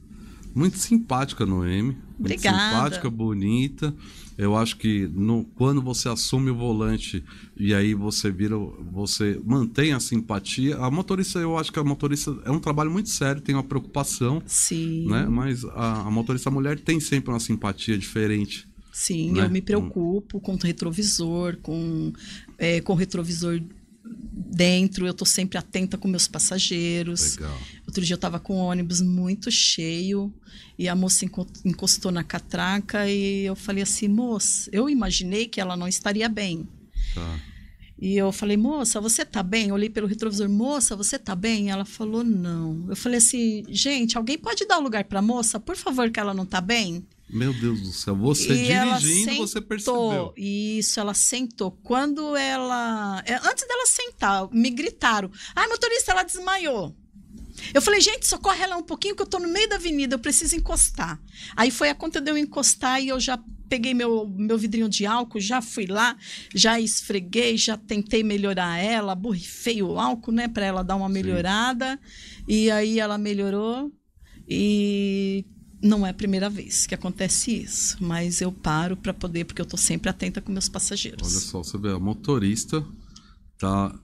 Muito simpática, Noemi. Obrigada. Muito simpática, bonita. Eu acho que no, quando você assume o volante e aí você vira, você mantém a simpatia. A motorista, eu acho que a motorista é um trabalho muito sério, tem uma preocupação. Sim. Né? Mas a, a motorista mulher tem sempre uma simpatia diferente. Sim, né? eu me preocupo com retrovisor, com, é, com retrovisor dentro, eu estou sempre atenta com meus passageiros. Legal. Outro dia eu estava com um ônibus muito cheio e a moça encostou na catraca e eu falei assim, moça, eu imaginei que ela não estaria bem. Tá. E eu falei, moça, você tá bem? Eu olhei pelo retrovisor, moça, você tá bem? Ela falou, não. Eu falei assim, gente, alguém pode dar o lugar pra moça? Por favor, que ela não tá bem? Meu Deus do céu, você e dirigindo, sentou, você percebeu. Isso, ela sentou. Quando ela. É, antes dela sentar, me gritaram: ai, ah, motorista, ela desmaiou. Eu falei, gente, socorre ela um pouquinho, que eu estou no meio da avenida, eu preciso encostar. Aí foi a conta de eu encostar e eu já peguei meu, meu vidrinho de álcool, já fui lá, já esfreguei, já tentei melhorar ela, borrifei o álcool, né, para ela dar uma melhorada. Sim. E aí ela melhorou. E não é a primeira vez que acontece isso, mas eu paro para poder, porque eu estou sempre atenta com meus passageiros. Olha só, você vê, a motorista tá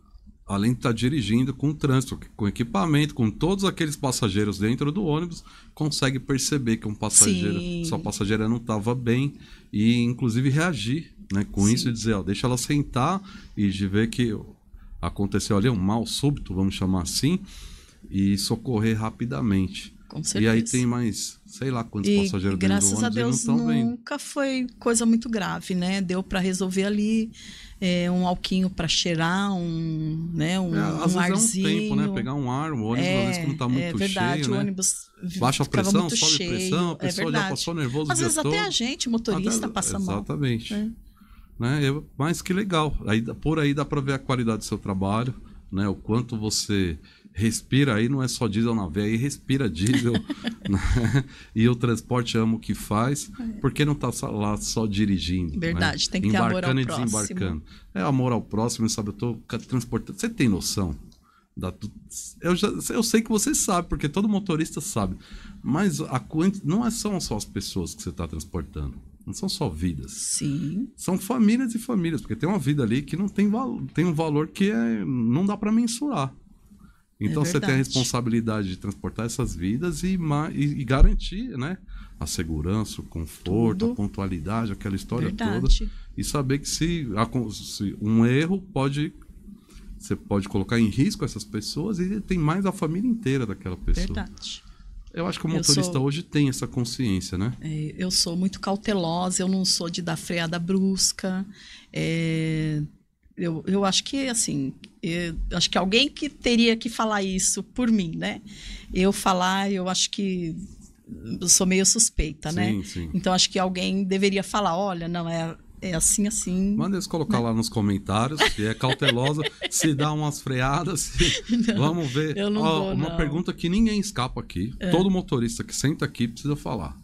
além de estar tá dirigindo com trânsito, com equipamento, com todos aqueles passageiros dentro do ônibus, consegue perceber que um passageiro, Sim. sua passageira não estava bem e inclusive reagir, né, com Sim. isso e dizer, ó, deixa ela sentar e de ver que aconteceu ali um mal súbito, vamos chamar assim, e socorrer rapidamente com certeza. E aí tem mais, sei lá quantos e, passageiros dentro do ônibus a Deus, não nunca foi coisa muito grave, né? Deu para resolver ali é, um alquinho para cheirar, um, né, um, é, às um arzinho. É um tempo, né? Pegar um ar, o ônibus é, às vezes é, quando tá muito é verdade, cheio, o né? ônibus Baixa a pressão, sobe cheio, pressão, a é pessoa é já passou nervoso Às vezes até a gente, motorista, até, passa exatamente. mal. Exatamente. Né? né? Eu, é mas que legal. Aí, por aí dá para ver a qualidade do seu trabalho, né? O quanto você respira aí, não é só diesel na veia, aí respira diesel. [laughs] né? E o transporte amo o que faz, é. porque não está lá só dirigindo. Né? Verdade, né? tem que ter amor ao próximo. Embarcando e desembarcando. É amor ao próximo, sabe? Eu estou transportando. Você tem noção? Da, eu, já, eu sei que você sabe, porque todo motorista sabe. Mas a não é são só as pessoas que você está transportando. Não são só vidas. Sim. São famílias e famílias, porque tem uma vida ali que não tem, tem um valor que é, não dá para mensurar. É então é você tem a responsabilidade de transportar essas vidas e, e, e garantir, né? A segurança, o conforto, Tudo. a pontualidade, aquela história verdade. toda. E saber que se, se um erro pode você pode colocar em risco essas pessoas e tem mais a família inteira daquela pessoa. Verdade. Eu acho que o motorista sou, hoje tem essa consciência, né? É, eu sou muito cautelosa, eu não sou de dar freada brusca. É, eu, eu acho que, assim, eu, acho que alguém que teria que falar isso por mim, né? Eu falar, eu acho que eu sou meio suspeita, né? sim, né? Sim. Então acho que alguém deveria falar, olha, não é é assim, assim. Manda eles colocar não. Né? lá nos comentários, se é cautelosa, [laughs] se dá umas freadas. Se... Não, Vamos ver. Eu não Ó, vou, uma não. pergunta que ninguém escapa aqui. É. Todo motorista que senta aqui precisa falar.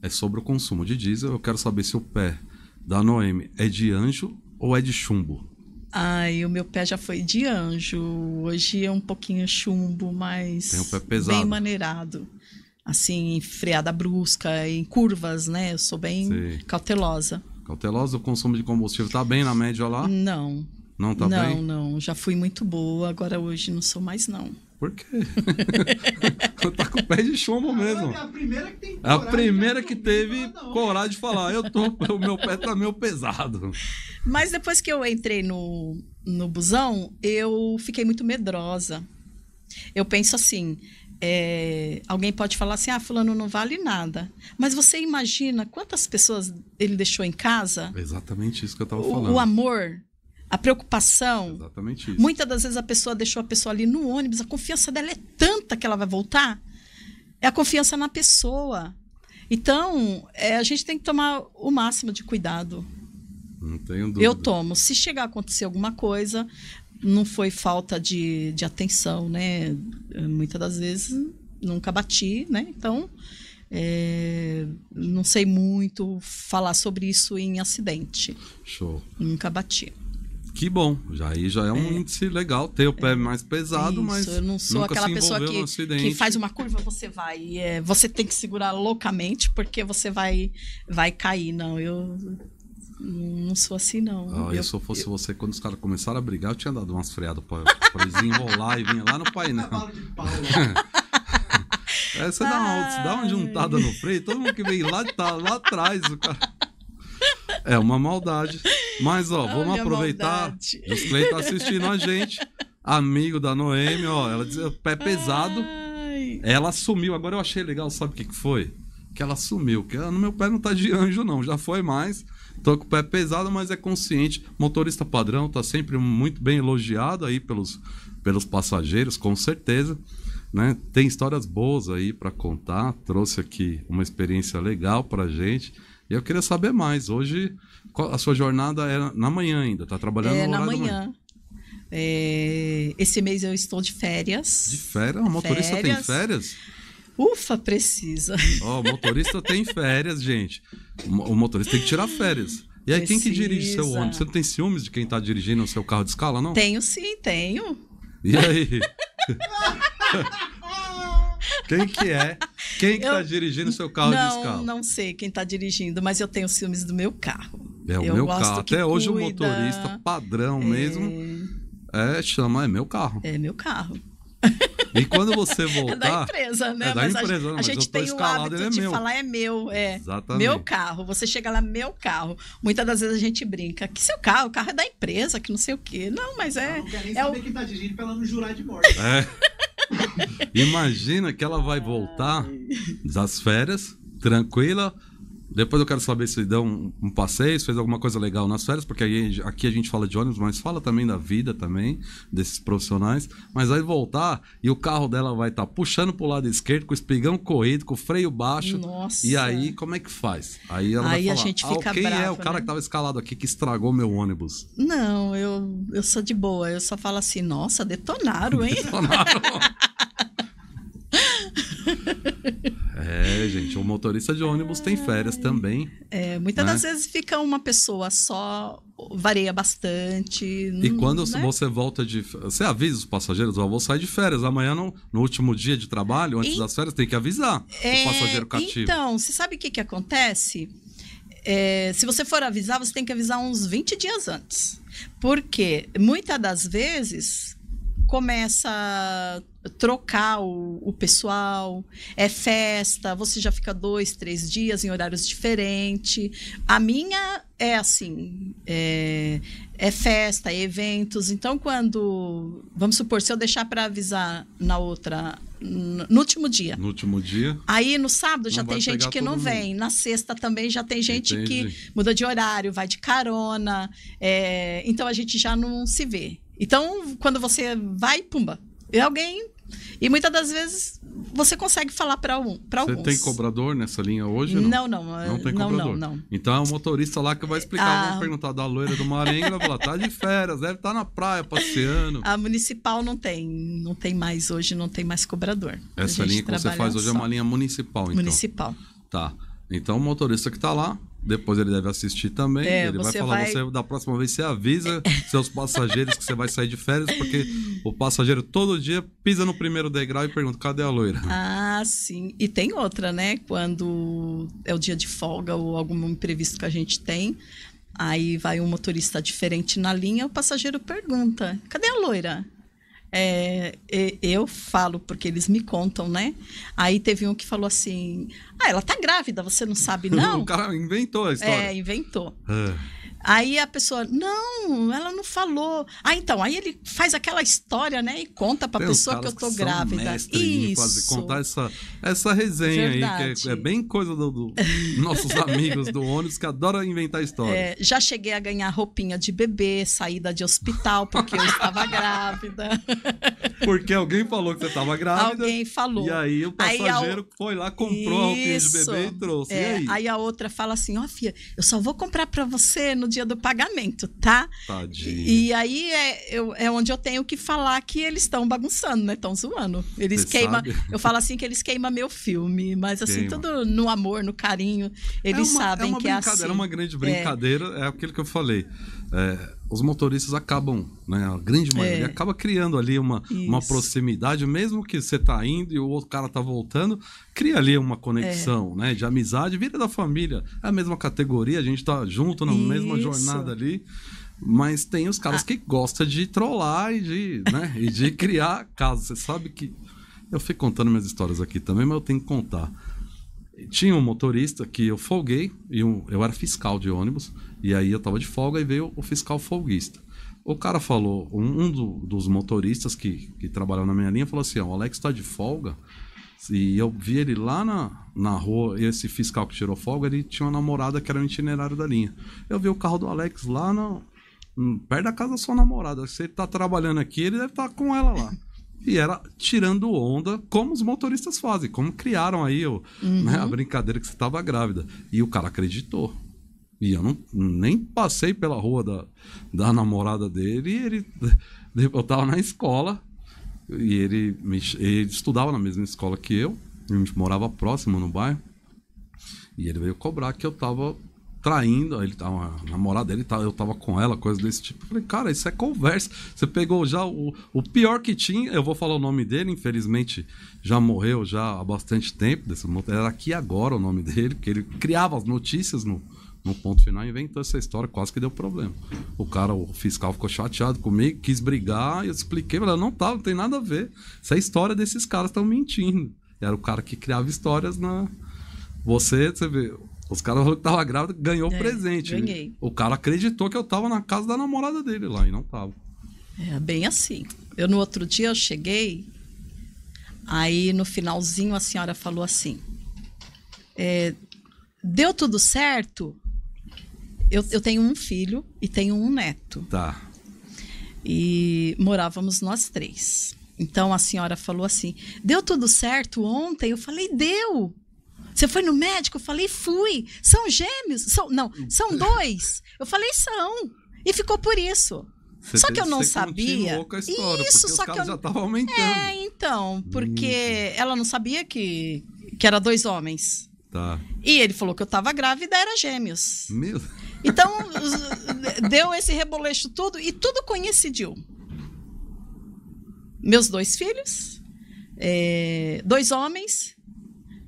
É sobre o consumo de diesel. Eu quero saber se o pé da Noemi é de anjo ou é de chumbo. Ai, o meu pé já foi de anjo. Hoje é um pouquinho chumbo, mas Tem um pé é pesado. bem maneirado. Assim, freada brusca, em curvas, né? Eu sou bem Sim. cautelosa. Cautelosa, o consumo de combustível tá bem na média lá? Não. Não tá não, bem? Não, não. Já fui muito boa, agora hoje não sou mais, não. Por quê? [laughs] Eu tá com o pé de chumbo mesmo. É a primeira que tem coragem. A primeira que teve coragem de falar, eu tô, o meu pé tá meio pesado. Mas depois que eu entrei no, no busão, eu fiquei muito medrosa. Eu penso assim, é, alguém pode falar assim, ah, fulano não vale nada. Mas você imagina quantas pessoas ele deixou em casa? exatamente isso que eu estava falando. O, o amor a preocupação. Exatamente isso. Muitas das vezes a pessoa deixou a pessoa ali no ônibus, a confiança dela é tanta que ela vai voltar. É a confiança na pessoa. Então, é, a gente tem que tomar o máximo de cuidado. Não tenho dúvida. Eu tomo. Se chegar a acontecer alguma coisa, não foi falta de, de atenção, né? Muitas das vezes nunca bati, né? Então, é, não sei muito falar sobre isso em acidente. Show. Nunca bati. Que bom, já aí já é um é. índice legal ter o pé é. mais pesado, Isso, mas eu não sou aquela pessoa que, que faz uma curva você vai, é, você tem que segurar loucamente porque você vai vai cair, não. Eu não sou assim, não. Ah, eu, se eu fosse eu... você, quando os caras começaram a brigar, eu tinha dado umas freadas pra, pra desenrolar e vinha lá no painel. Né? [laughs] é, você dá, uma, dá uma juntada no freio, todo mundo que vem lá, tá lá atrás, o cara. É uma maldade. Mas, ó, é vamos aproveitar. Os clientes tá assistindo a gente. Amigo da Noemi, ó. Ela diz, pé pesado. Ai. Ela sumiu. Agora eu achei legal, sabe o que, que foi? Que ela sumiu. Que ela, no meu pé não tá de anjo, não. Já foi mais. Tô com o pé pesado, mas é consciente. Motorista padrão tá sempre muito bem elogiado aí pelos, pelos passageiros, com certeza. Né? Tem histórias boas aí para contar. Trouxe aqui uma experiência legal pra gente. E eu queria saber mais. Hoje, a sua jornada era é na manhã ainda, tá trabalhando é, na manhã. manhã. É, esse mês eu estou de férias. De férias? O motorista férias. tem férias? Ufa, precisa. oh, o motorista tem férias, gente. O motorista tem que tirar férias. E aí, precisa. quem que dirige seu ônibus? Você não tem ciúmes de quem está dirigindo o seu carro de escala, não? Tenho sim, tenho. E aí? [laughs] Quem que é? Quem que tá eu... tá dirigindo seu carro não, de escala? Não sei quem tá dirigindo, mas eu tenho ciúmes do meu carro. É o eu meu carro. Até cuida... hoje o motorista padrão é... mesmo é chama é meu carro. É meu carro. E quando você voltar. [laughs] É da empresa, né? É da mas empresa, né? a, não, a gente tem o hábito é de meu. falar é meu, é. Exatamente. Meu carro. Você chega lá, meu carro. Muitas das vezes a gente brinca. Que seu carro? O é quê. Não, mas é. Ah, é o que tá dirigindo de morte. É. [laughs] Imagina que ela vai voltar das férias, tranquila, depois eu quero saber se deu um, um passeio, se fez alguma coisa legal nas férias, porque aí, aqui a gente fala de ônibus, mas fala também da vida também, desses profissionais. Mas aí voltar e o carro dela vai estar tá puxando pro lado esquerdo, com o espigão corrido, com o freio baixo. Nossa. E aí, como é que faz? Aí ela aí vai falar, a gente ah, fica ah, quem é, brava, é o cara né? que tava escalado aqui que estragou meu ônibus? Não, eu, eu sou de boa. Eu só falo assim, nossa, detonaram, hein? Detonaram. [laughs] É, gente, o motorista de ônibus tem férias também. É, muitas né? das vezes fica uma pessoa só, varia bastante. E quando né? você volta de. Você avisa os passageiros, ó, vou sair de férias. Amanhã, no, no último dia de trabalho, antes e... das férias, tem que avisar é... o passageiro cativo. Então, você sabe o que, que acontece? É, se você for avisar, você tem que avisar uns 20 dias antes. Porque muitas das vezes começa trocar o, o, pessoal, é festa, você já fica dois, três dias em horários diferentes. A minha é assim, é, é festa, é eventos. Então, quando, vamos supor, se eu deixar para avisar na outra, no último dia. No último dia. Aí no sábado já tem gente que não mundo. vem, na sexta também já tem gente Entendi. que muda de horário, vai de carona. É, então a gente já não se vê. Então, quando você vai, pumba, e é alguém. E muitas das vezes você consegue falar para um, para alguns. Você tem cobrador nessa linha hoje? Não, não. Não, não tem não, cobrador. Não, não. Então é o motorista lá que vai explicar. Ah. vai perguntar da loira do Marengo, vai falar, tá de férias, deve estar tá na praia passeando. A municipal não tem. Não tem mais hoje, não tem mais cobrador. Essa linha que você faz hoje só. é uma linha municipal, então. Municipal. Tá. Então o motorista que está lá depois ele deve assistir também. É, ele vai falar: vai... você da próxima vez você avisa seus passageiros que você vai sair de férias, porque o passageiro todo dia pisa no primeiro degrau e pergunta: cadê a loira? Ah, sim. E tem outra, né? Quando é o dia de folga ou algum imprevisto que a gente tem, aí vai um motorista diferente na linha, o passageiro pergunta: cadê a loira? É, eu falo porque eles me contam, né? Aí teve um que falou assim: Ah, ela tá grávida, você não sabe, [laughs] não? o cara inventou a é, história. É, inventou. Ah. Aí a pessoa, não, ela não falou. Ah, então, aí ele faz aquela história, né? E conta pra Tem pessoa que eu tô grávida. Isso. Fazer, contar essa, essa resenha Verdade. aí, que é, é, bem coisa dos do [laughs] nossos amigos do ônibus que adoram inventar histórias. É, já cheguei a ganhar roupinha de bebê, saída de hospital, porque eu estava [laughs] grávida. Porque alguém falou que você estava grávida. Alguém falou. E aí o passageiro aí, foi lá, comprou Isso. a roupinha de bebê e trouxe. É, e aí? aí? a outra fala assim: ó, oh, eu só vou comprar pra você no dia do pagamento, tá? Tadinho. E aí é, eu, é onde eu tenho que falar que eles estão bagunçando, né? Estão zoando. Eles queimam. Eu falo assim que eles queimam meu filme, mas assim, Queima. tudo no amor, no carinho. É eles é uma, sabem é que é assim. É uma grande é. brincadeira, é, é aquilo que eu falei. É, os motoristas acabam, né, a grande maioria, é. acaba criando ali uma, uma proximidade, mesmo que você tá indo e o outro cara tá voltando, cria ali uma conexão, é. né, de amizade, vira da família, é a mesma categoria, a gente tá junto na Isso. mesma jornada ali. Mas tem os caras ah. que gostam de trollar e de, né, e de [laughs] criar casos. Você sabe que. Eu fico contando minhas histórias aqui também, mas eu tenho que contar. Tinha um motorista que eu folguei, e eu era fiscal de ônibus, e aí eu tava de folga e veio o fiscal folguista. O cara falou, um do, dos motoristas que, que trabalhava na minha linha falou assim: ó, o Alex tá de folga. E eu vi ele lá na, na rua, esse fiscal que tirou folga, ele tinha uma namorada que era um itinerário da linha. Eu vi o carro do Alex lá na, hum, perto da casa da sua namorada. Se ele tá trabalhando aqui, ele deve estar tá com ela lá. [laughs] E era tirando onda, como os motoristas fazem, como criaram aí o, uhum. né, a brincadeira que você estava grávida. E o cara acreditou. E eu não, nem passei pela rua da, da namorada dele. E ele, [laughs] eu estava na escola e ele, me, ele estudava na mesma escola que eu. A gente morava próximo no bairro. E ele veio cobrar que eu estava traindo, ele tava, a namorada dele, tava, eu tava com ela, coisa desse tipo. Eu falei, cara, isso é conversa. Você pegou já o, o pior que tinha, eu vou falar o nome dele, infelizmente já morreu já há bastante tempo. Desse, era aqui agora o nome dele, porque ele criava as notícias no, no ponto final, inventou essa história, quase que deu problema. O cara, o fiscal ficou chateado comigo, quis brigar, eu expliquei, falei, não tava tá, não tem nada a ver. Essa é história desses caras estão mentindo. Era o cara que criava histórias na. Você, você vê, os caras falaram que tava grávida, ganhou é, presente. Ganhei. O cara acreditou que eu tava na casa da namorada dele lá e não tava. É bem assim. Eu no outro dia eu cheguei, aí no finalzinho a senhora falou assim: é, deu tudo certo? eu, eu tenho um filho e tenho um neto. Tá. E morávamos nós três. Então a senhora falou assim: deu tudo certo ontem? Eu falei: deu. Você foi no médico? Eu falei: fui. São gêmeos? São, não, são dois. Eu falei: são. E ficou por isso. Você só que eu não sabia. Com a história, Isso, só que eu já tava aumentando. É, então, porque hum. ela não sabia que que era dois homens. Tá. E ele falou que eu tava grávida, era gêmeos. Meu. Então, deu esse reboleixo tudo e tudo coincidiu. Meus dois filhos, é, dois homens,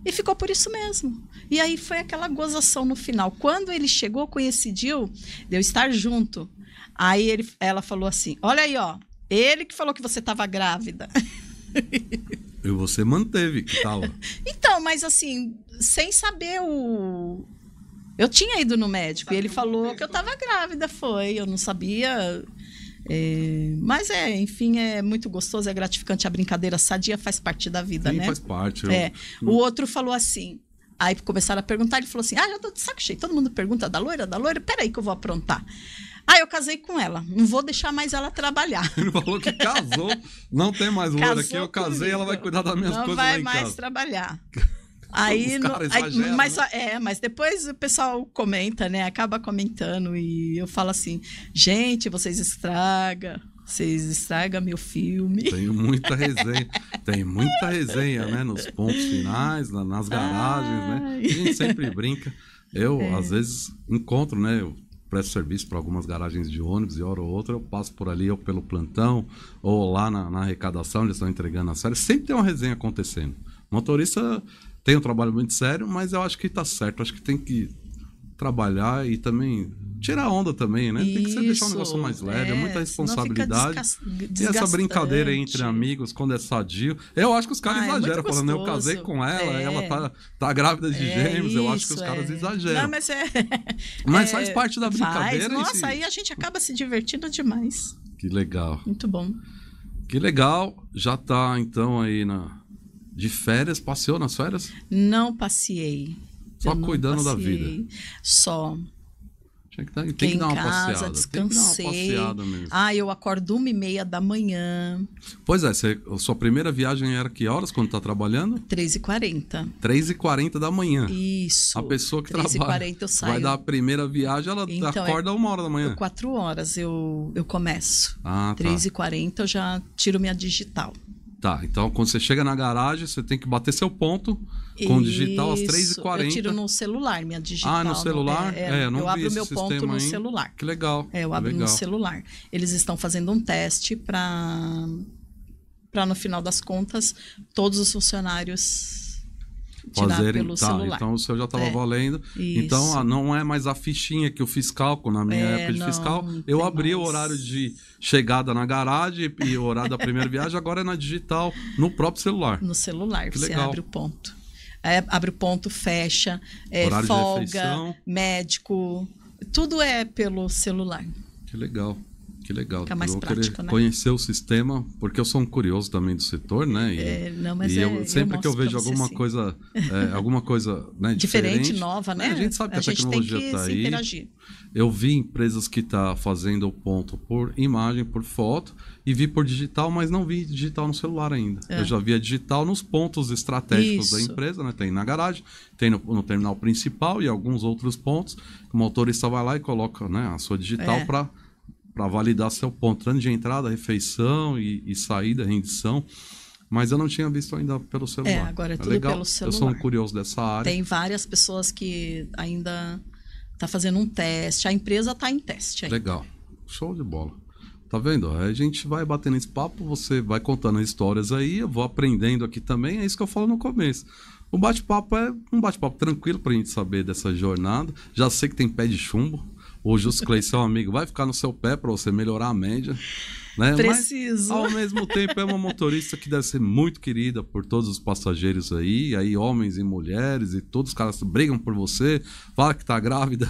e ficou por isso mesmo. E aí foi aquela gozação no final. Quando ele chegou, coincidiu de eu estar junto. Aí ele, ela falou assim: Olha aí, ó, ele que falou que você estava grávida. E você manteve que tava. [laughs] Então, mas assim, sem saber o, eu tinha ido no médico e ele falou que eu estava grávida, foi. Eu não sabia. É, mas é, enfim, é muito gostoso, é gratificante a brincadeira sadia, faz parte da vida, Sim, né? Faz parte. Eu... É. O outro falou assim. Aí começaram a perguntar, ele falou assim: Ah, já tô de saco cheio, todo mundo pergunta da loira, da loira, peraí que eu vou aprontar. Aí eu casei com ela, não vou deixar mais ela trabalhar. [laughs] Ele falou que casou, não tem mais loira casou aqui, eu casei, comigo. ela vai cuidar das minhas não coisas. Não vai mais casa. trabalhar. [laughs] Aí, no, aí mas, né? é, mas depois o pessoal comenta, né? Acaba comentando e eu falo assim: gente, vocês estragam. Vocês estragam meu filme. Tem muita resenha. Tem muita resenha, né? Nos pontos finais, na, nas garagens, né? Ai. né? A gente sempre brinca. Eu, é. às vezes, encontro, né? Eu presto serviço para algumas garagens de ônibus e hora ou outra eu passo por ali, ou pelo plantão, ou lá na, na arrecadação, eles estão entregando a série. Sempre tem uma resenha acontecendo. O motorista tem um trabalho muito sério, mas eu acho que tá certo. Acho que tem que trabalhar e também tirar onda também, né? Isso, tem que ser deixar o negócio mais leve, é, muita é, responsabilidade. E essa brincadeira entre amigos, quando é sadio. Eu acho que os caras ah, é exageram, é falando, né? eu casei com ela, é. ela tá, tá grávida de é gêmeos, isso, eu acho que os caras exageram. Não, mas, [laughs] mas faz parte da brincadeira. Faz, nossa, se... aí a gente acaba se divertindo demais. Que legal. Muito bom. Que legal. Já tá então aí na de férias, passeou nas férias? Não passeei. Só cuidando passei. da vida. Só. Tinha que dar, tem que dar uma casa, passeada. Descansei. Tem que dar uma passeada mesmo. Ah, eu acordo uma e meia da manhã. Pois é, você, sua primeira viagem era que horas quando tá trabalhando? 3h40. 3h40 da manhã. Isso. A pessoa que 3 trabalha. 3h40 eu saio. Vai dar a primeira viagem, ela então, é acorda é, uma hora da manhã. 4 é horas eu, eu começo. Ah, tá. 3h40 eu já tiro minha digital. Tá, então quando você chega na garagem, você tem que bater seu ponto com o digital às 3h40. Eu tiro no celular, minha digital. Ah, no é, celular? É, é, é não eu abro meu ponto no aí. celular. Que legal. É, eu abro legal. no celular. Eles estão fazendo um teste para para no final das contas todos os funcionários fazerem. Pelo tá, celular. então o senhor já estava é. valendo. Então, ah, Isso. Então não é mais a fichinha que o fiscal, na minha é, época de não, fiscal. eu abri mais. o horário de chegada na garagem e o horário da primeira [laughs] viagem, agora é na digital, no próprio celular. No celular, que você legal. abre o ponto. É, abre o ponto, fecha, é, folga, médico, tudo é pelo celular. Que legal que legal. Fica é mais eu prático, né? conhecer o sistema, porque eu sou um curioso também do setor, né? E, é, não, mas e é, eu, sempre eu que eu vejo alguma assim. coisa, é, [laughs] alguma coisa né, diferente, diferente, nova, né? A gente sabe que a, a tecnologia está aí. Interagir. Eu vi empresas que estão tá fazendo o ponto por imagem, por foto, e vi por digital, mas não vi digital no celular ainda. É. Eu já via digital nos pontos estratégicos Isso. da empresa, né? Tem na garagem, tem no, no, terminal principal e alguns outros pontos. O motorista vai lá e coloca né, a sua digital é. para para validar seu ponto, tanto de entrada, refeição e, e, saída, rendição. Mas eu não tinha visto ainda pelo é, celular. É, agora é tudo é pelo celular. Eu sou um curioso dessa área. Tem várias pessoas que ainda tá fazendo um teste. A empresa está em teste Legal. Show de bola. Tá vendo? A gente vai batendo esse papo, você vai contando histórias aí, eu vou aprendendo aqui também, é isso que eu falo no começo. O bate-papo é um bate-papo tranquilo pra gente saber dessa jornada. Já sei que tem pé de chumbo, Hoje os Clay são amigos. Vai ficar no seu pé para você melhorar a média. Né? Preciso. Mas, ao mesmo tempo, é uma motorista que deve ser muito querida por todos os passageiros aí, aí homens e mulheres, e todos os caras brigam por você, fala que tá grávida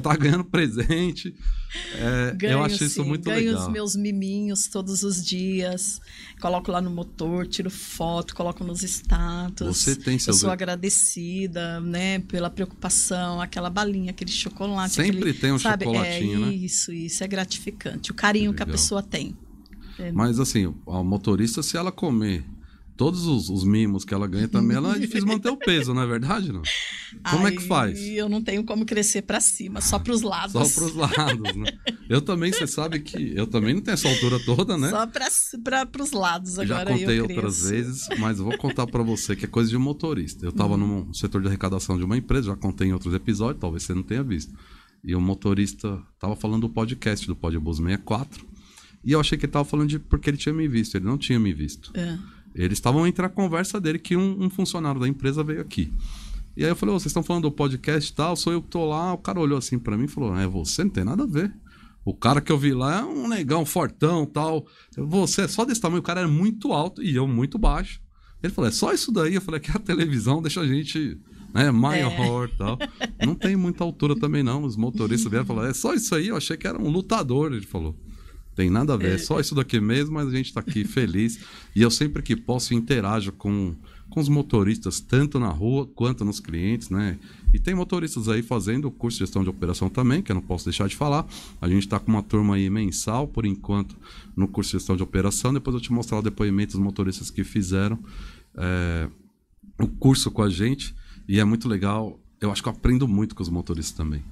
tá ganhando presente. É, ganho, eu achei sim. isso muito ganho legal. Ganho os meus miminhos todos os dias. Coloco lá no motor, tiro foto, coloco nos status. Você tem seus... Eu sou agradecida, né? Pela preocupação, aquela balinha, aquele chocolate. Sempre aquele, tem um sabe? É chocolatinho, é, né? Isso, isso. É gratificante. O carinho que, que a pessoa tem. É. Mas assim, a motorista, se ela comer todos os, os, mimos que ela ganha também, ela é difícil manter o peso, não é verdade? Não? Como é que faz? Eu não tenho como crescer para cima, só para os lados. Só para os lados, né? Eu também, você sabe que eu também não tenho essa altura toda, né? Só para os lados agora. Já contei outras vezes, mas vou contar para você que é coisa de um motorista. Eu estava hum. no setor de arrecadação de uma empresa, já contei em outros episódios, talvez você não tenha visto. E o motorista estava falando do podcast do Podbus 64. E eu achei que ele estava falando de porque ele tinha me visto. Ele não tinha me visto. É. Eles estavam entre a conversa dele que um, um, funcionário da empresa veio aqui. E aí eu falei, oh, vocês estão falando do podcast e tal, sou eu que tô lá. O cara olhou assim para mim e falou, é você, não tem nada a ver. O cara que eu vi lá é um negão, fortão tal. Você é só desse tamanho, o cara era é muito alto e eu muito baixo. Ele falou, é só isso daí. Eu falei, que é a televisão deixa a gente né, maior é. tal. Não tem muita altura também não. Os motoristas vieram falaram é só isso aí. Eu achei que era um lutador, ele falou tem nada a ver, é, é só isso daqui mesmo, mas a gente está aqui feliz. e eu sempre que posso interajo com, com os motoristas, tanto na rua quanto nos clientes, né? E tem motoristas aí fazendo o curso de gestão de operação também, que eu não posso deixar de falar. A gente está com uma turma aí mensal, por enquanto, no curso de gestão de operação. Depois eu te mostrar o depoimento dos motoristas que fizeram é, o curso com a gente. E é muito legal. Eu acho que eu aprendo muito com os motoristas também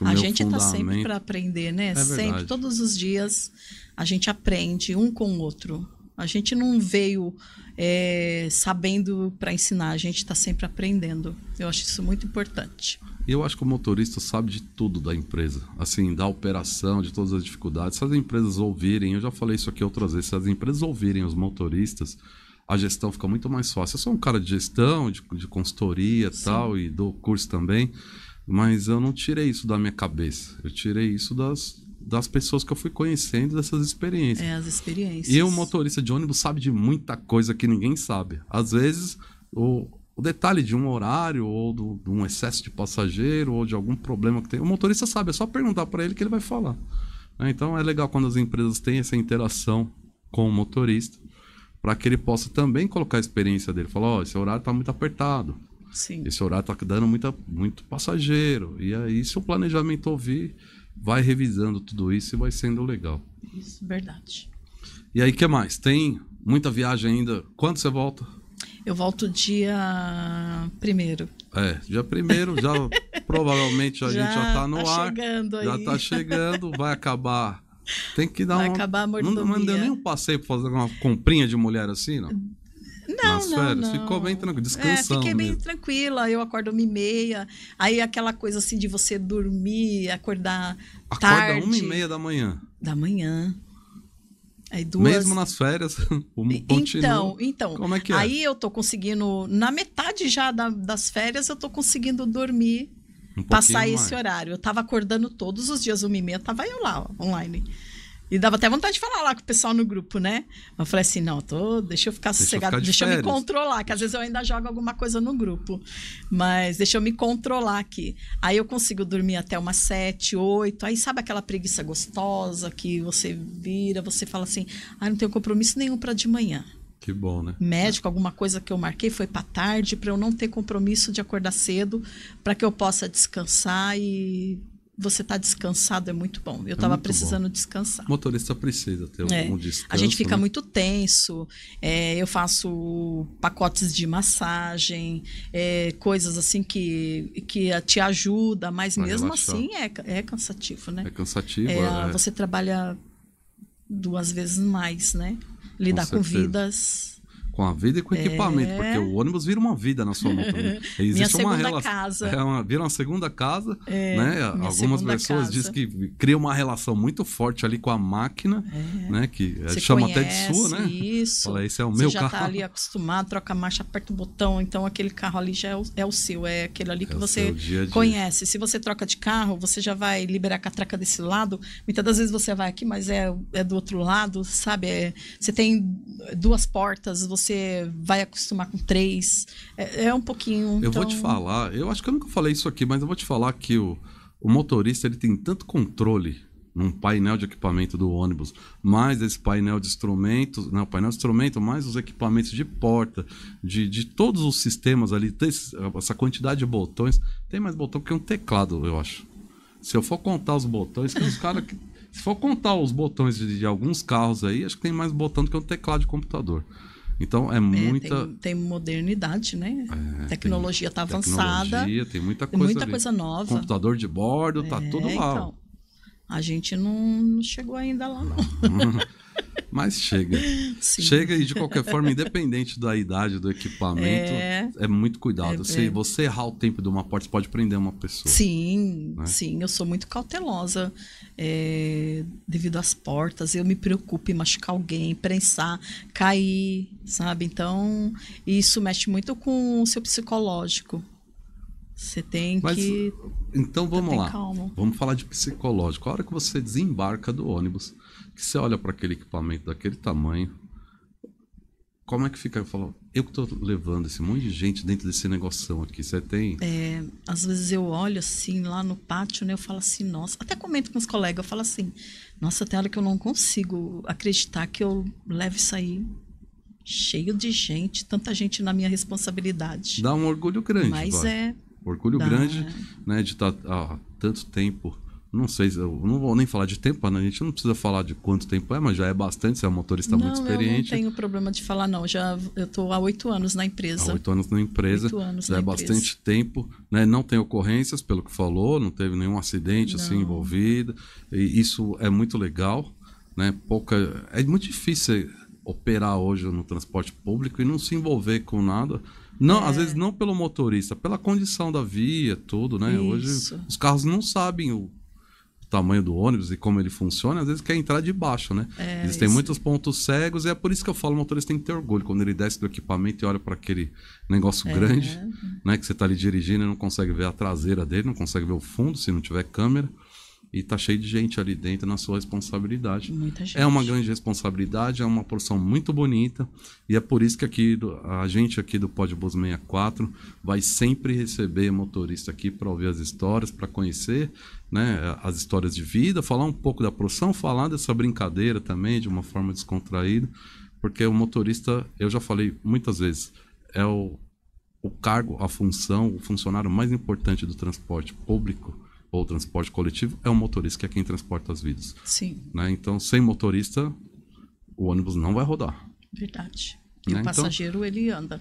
a gente está sempre para aprender, né? É sempre, todos os dias a gente aprende um com o outro. A gente não veio é, sabendo para ensinar, a gente está sempre aprendendo. Eu acho isso muito importante. E eu acho que o motorista sabe de tudo da empresa, assim, da operação, de todas as dificuldades. Se as empresas ouvirem, eu já falei isso aqui outras vezes, se as empresas ouvirem os motoristas, a gestão fica muito mais fácil. Eu sou um cara de gestão, de, de consultoria e tal, e do curso também. Mas eu não tirei isso da minha cabeça. Eu tirei isso das, das pessoas que eu fui conhecendo, dessas experiências. É, as experiências. E o motorista de ônibus sabe de muita coisa que ninguém sabe. Às vezes, o, o detalhe de um horário, ou do, de um excesso de passageiro, ou de algum problema que tem. O motorista sabe, é só perguntar para ele que ele vai falar. Né? Então é legal quando as empresas têm essa interação com o motorista, para que ele possa também colocar a experiência dele. Falar: ó, oh, esse horário está muito apertado. Sim. Esse horário está dando muita, muito passageiro. E aí, se o planejamento ouvir, vai revisando tudo isso e vai sendo legal. Isso, verdade. E aí, que mais? Tem muita viagem ainda. Quando você volta? Eu volto dia primeiro. É, dia primeiro, já [laughs] provavelmente a já gente já tá no tá ar. Chegando aí. Já tá chegando, vai acabar. Tem que dar vai uma. Acabar a mordomia. não, não deu nenhum passeio pra fazer uma comprinha de mulher assim, não? Não, nas não, férias? Não. Ficou bem tranquila, é, descansando. É, fiquei bem tranquila. Eu acordo uma e meia. Aí aquela coisa assim de você dormir, acordar Acorda tarde. Acorda uma e meia da manhã. Da manhã. Aí duas... Mesmo nas férias, [laughs] o Então, então. Como é que é? Aí eu tô conseguindo, na metade já da, das férias, eu tô conseguindo dormir, um passar mais. esse horário. Eu tava acordando todos os dias, uma e meia, tava eu lá, ó, online. E dava até vontade de falar lá com o pessoal no grupo, né? Eu falei assim, não, tô, deixa eu ficar sossegado, deixa, deixa eu, me controlar, que às vezes eu ainda jogo alguma coisa no grupo. Mas deixa eu me controlar aqui. Aí eu consigo dormir até umas sete, oito. Aí sabe aquela preguiça gostosa que você vira, você fala assim, ah, não tenho compromisso nenhum para de manhã. Que bom, né? Médico, alguma coisa que eu marquei foi para tarde, para eu não ter compromisso de acordar cedo, para que eu possa descansar e você está descansado é muito bom. Eu estava é precisando bom. descansar. motorista precisa ter um é. descanso. A gente fica né? muito tenso. É, eu faço pacotes de massagem, é, coisas assim que, que te ajuda, mas pra mesmo relaxar. assim é, é cansativo, né? É cansativo. Você trabalha duas vezes mais, né? Lidar com, com vidas com a vida e com o equipamento, porque é. o ônibus vira uma vida na sua moto. Né? [laughs] Existe minha segunda uma relação, casa. É uma, vira uma segunda casa, é, né? Algumas pessoas casa. dizem que cria uma relação muito forte ali com a máquina, é. né? Que é, Você chama até de sua, né? Isso. Fala, esse é o Você meu já tá carro. Você tá ali acostumado, troca a marcha, aperta o botão, então aquele carro ali já é o, é o seu, é aquele ali é que você dia -dia. conhece. Se você troca de carro, você já vai liberar a catraca desse lado. Muitas das vezes você vai aqui, mas é, é do outro lado, sabe? você tem duas portas, você você vai acostumar com três. É, é um pouquinho. Eu vou te então falar, eu acho que eu nunca falei isso aqui, mas eu vou te falar que o, o motorista ele tem tanto controle num painel de equipamento do ônibus, mais esse painel de instrumentos, não, painel de instrumento, mais os equipamentos de porta, de, de todos os sistemas ali, essa quantidade de botões, tem mais botão que um teclado, eu acho. Se eu for contar os botões, que os caras que se for contar os botões de, de, alguns carros aí, acho que tem mais botão do que um teclado de computador. Então é, é muita. Tem, tem, modernidade, né? É, tecnologia está avançada. Tecnologia, tem muita coisa. Tem muita ali. coisa nova. Computador de bordo, tá é, tudo lá. Então, a gente não chegou ainda lá, não. [laughs] Mas chega. Sim. Chega e, de qualquer forma, independente da idade do equipamento, é, é muito cuidado. É, Se é. você errar o tempo de uma porta, você pode prender uma pessoa. Sim, né? sim. Eu sou muito cautelosa é, devido às portas. Eu me preocupo em machucar alguém, prensar, cair, sabe? Então, isso mexe muito com o seu psicológico. Você tem Mas, que. Então vamos lá. Calma. Vamos falar de psicológico. A hora que você desembarca do ônibus, que você olha para aquele equipamento daquele tamanho, como é que fica? Eu falo, eu que tô levando esse monte de gente dentro desse negocinho aqui, você tem? É, às vezes eu olho assim lá no pátio, né? Eu falo assim, nossa, até comento com os colegas, eu falo assim, nossa, tem hora que eu não consigo acreditar que eu levo isso aí cheio de gente, tanta gente na minha responsabilidade. Dá um orgulho grande. Mas vai. é orgulho Dá, grande né, né de estar tá há tanto tempo. Não sei, eu não vou nem falar de tempo, né? a gente não precisa falar de quanto tempo é, mas já é bastante, você é um motorista não, muito experiente. Eu não tenho problema de falar, não. Já eu estou há oito anos na empresa. oito anos na empresa. oito anos já na é empresa. bastante tempo, né? Não tem ocorrências, pelo que falou, não teve nenhum acidente assim, não. assim envolvido. E isso é muito legal, né? Pouca. É muito difícil operar hoje no transporte público e não se envolver com nada não, é. às vezes não pelo motorista, pela condição da via, tudo, né? Isso. Hoje os carros não sabem o tamanho do ônibus e como ele funciona, às vezes quer entrar de baixo, né? É, Existem isso. muitos pontos cegos e é por isso que eu falo, o motorista tem que ter orgulho quando ele desce do equipamento e olha para aquele negócio é. grande, né, que você está ali dirigindo e não consegue ver a traseira dele, não consegue ver o fundo se não tiver câmera. E tá cheio de gente ali dentro na sua responsabilidade. Muita gente. É uma grande responsabilidade, é uma porção muito bonita. E é por isso que aqui a gente aqui do Podbus 64 vai sempre receber motorista aqui para ouvir as histórias, para conhecer né, as histórias de vida, falar um pouco da profissão, falar dessa brincadeira também de uma forma descontraída. Porque o motorista, eu já falei muitas vezes, é o, o cargo, a função, o funcionário mais importante do transporte público ou transporte coletivo, é o motorista que é quem transporta as vidas. Sim. Né? Então, sem motorista, o ônibus não vai rodar. Verdade. Né? E né? o então passageiro, então, ele anda.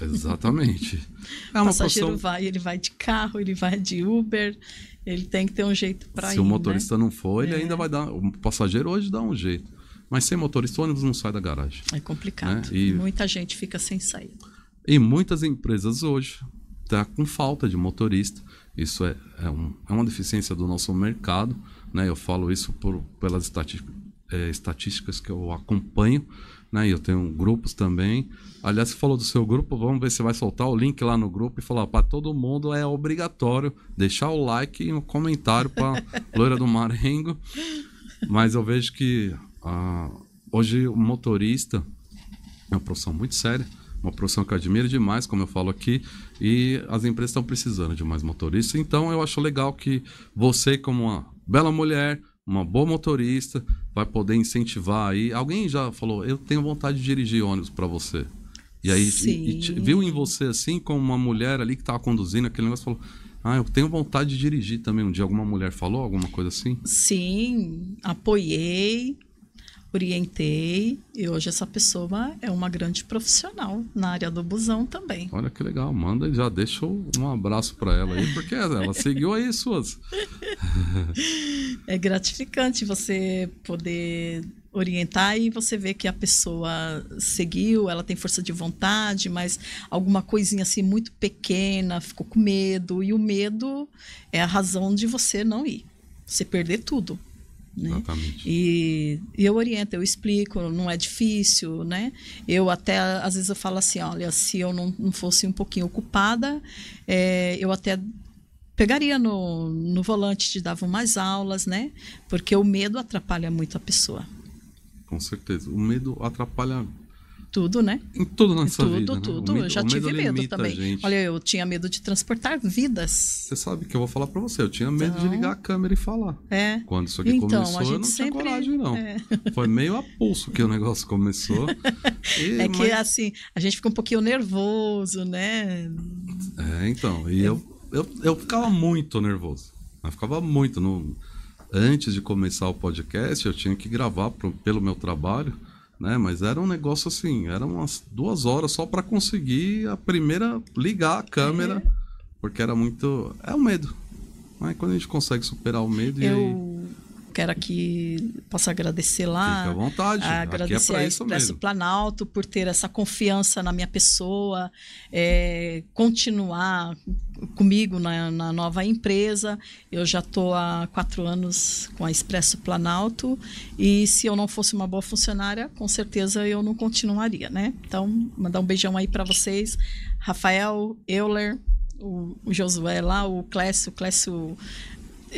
Exatamente. [laughs] É o passageiro vai, ele vai de carro, ele vai de Uber, ele tem que ter um jeito para ir. Se o né? motorista né? não for, ele é. ainda vai dar. O passageiro hoje dá um jeito. Mas sem motorista, o ônibus não sai da garagem. É complicado. Né? E... Muita gente fica sem saída. E muitas empresas hoje tá com falta de motorista. Isso é, é, um, é uma deficiência do nosso mercado, né? Eu falo isso por, pelas é, estatísticas que eu acompanho, né? Eu tenho grupos também. Aliás, você falou do seu grupo, vamos ver se vai soltar o link lá no grupo e falar para todo mundo é obrigatório deixar o like e um comentário para [laughs] Loira do Marengo. Mas eu vejo que ah, hoje o motorista é uma profissão muito séria uma profissão que eu admiro demais, como eu falo aqui, e as empresas estão precisando de mais motoristas. Então eu acho legal que você, como uma bela mulher, uma boa motorista, vai poder incentivar aí. Alguém já falou, eu tenho vontade de dirigir ônibus para você. E aí e, e viu em você assim, como uma mulher ali que estava conduzindo aquele negócio, falou. Ah, eu tenho vontade de dirigir também. Um dia alguma mulher falou alguma coisa assim? Sim, apoiei orientei e hoje essa pessoa é uma grande profissional na área do busão também. Olha que legal, manda e já deixa um abraço para ela aí, porque ela seguiu aí suas. [laughs] é gratificante você poder orientar e você vê que a pessoa seguiu, ela tem força de vontade, mas alguma coisinha assim muito pequena, ficou com medo e o medo é a razão de você não ir. Você perder tudo. Né? Exatamente. E, e, eu oriento, eu explico, não é difícil, né? Eu até, às vezes, eu falo assim, olha, se eu não, não fosse um pouquinho ocupada, é, eu até pegaria no, no volante, te dava mais aulas, né? Porque o medo atrapalha muito a pessoa. Com certeza. O medo atrapalha tudo, né? Em tudo na sua tudo, vida. Né? Tudo, tudo. eu já tive medo, também. Olha, eu tinha medo de transportar vidas. Você sabe que eu vou falar para você, eu tinha medo então... de ligar a câmera e falar. É. Quando isso aqui então, começou, eu não sempre... tinha coragem, não. É. [laughs] Foi meio a pulso que o negócio começou. E, é que, mas... assim, a gente fica um pouquinho nervoso, né? É, então. E eu, eu, eu ficava muito nervoso. Eu ficava muito. No... Antes de começar o podcast, eu tinha que gravar pro, pelo meu trabalho né? Mas era um negócio assim, eram umas duas horas só para conseguir a primeira ligar a câmera, é. porque era muito, é o medo. Mas né? quando a gente consegue superar o medo eu quero aqui, posso agradecer lá. Fique à vontade. Agradecer aqui é Expresso mesmo. Planalto por ter essa confiança na minha pessoa, é, continuar comigo na, na, nova empresa. Eu já estou há quatro anos com a Expresso Planalto e se eu não fosse uma boa funcionária, com certeza eu não continuaria, né? Então, mandar um beijão aí para vocês. Rafael, Euler, o, o Josué lá, o Clécio, o Clécio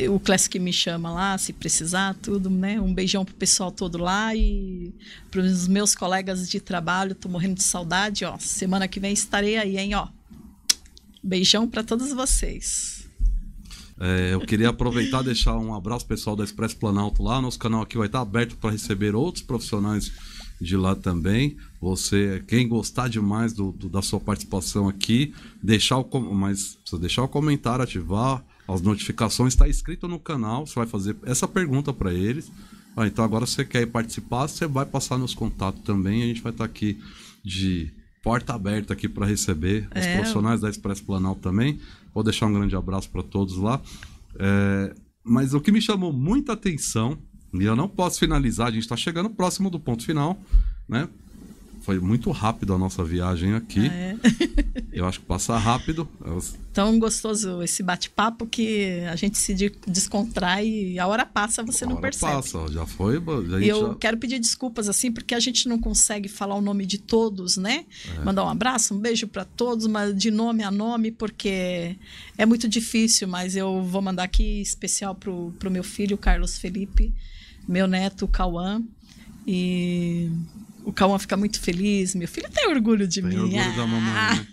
o Classic me chama lá, se precisar, tudo, né? Um beijão pro pessoal todo lá e pros meus colegas de trabalho, tô morrendo de saudade, ó. Semana que vem estarei aí, hein, ó. Beijão para todos vocês. É, eu queria aproveitar e deixar um abraço pessoal da Expresso Planalto lá. Nosso canal aqui vai estar tá aberto para receber outros profissionais de lá também. Você, quem gostar demais do, do, da sua participação aqui, deixar o mas deixar o comentário, ativar as notificações, está inscrito no canal, você vai fazer essa pergunta para eles. Ah, então agora você quer participar, você vai passar nos contatos também, a gente vai estar tá aqui de porta aberta aqui para receber é. os profissionais da Expresso Planalto também. Vou deixar um grande abraço para todos lá. É, mas o que me chamou muita atenção, e eu não posso finalizar, a gente está chegando próximo do ponto final, né? Foi muito rápido a nossa viagem aqui. Ah, é? [laughs] Eu acho que passa rápido. Tão gostoso esse bate-papo que a gente se descontrai e a hora passa, você a não hora percebe. passa, já foi. eu já... quero pedir desculpas, assim, porque a gente não consegue falar o nome de todos, né? É. Mandar um abraço, um beijo para todos, mas de nome a nome, porque é muito difícil, mas eu vou mandar aqui especial pro, pro meu filho, Carlos Felipe, meu neto, Cauã. E o Cauã fica muito feliz. Meu filho tem orgulho de tem mim. Orgulho ah. da mamãe. Né?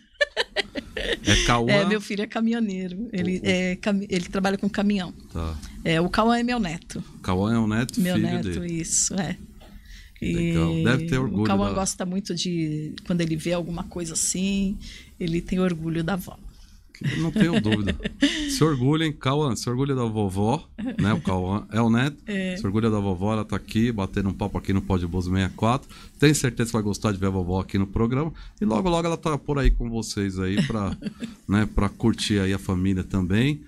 É Cauã? É, meu filho é caminhoneiro. Ele, o... é, ele trabalha com caminhão. Tá. É, o Cauã é meu neto. Cauã é o neto, meu filho neto, dele. isso, é. legal. Deve ter orgulho. O Cauã da... gosta muito de. Quando ele vê alguma coisa assim, ele tem orgulho da avó. Não tenho dúvida. Se orgulhem, Cauã, se orgulha da vovó, né? O Cauã é o neto. É. Se orgulha da vovó, ela tá aqui, batendo um papo aqui no de Bozo 64. Tenho certeza que vai gostar de ver a vovó aqui no programa. E logo, logo ela tá por aí com vocês aí para [laughs] né, pra curtir aí a família também.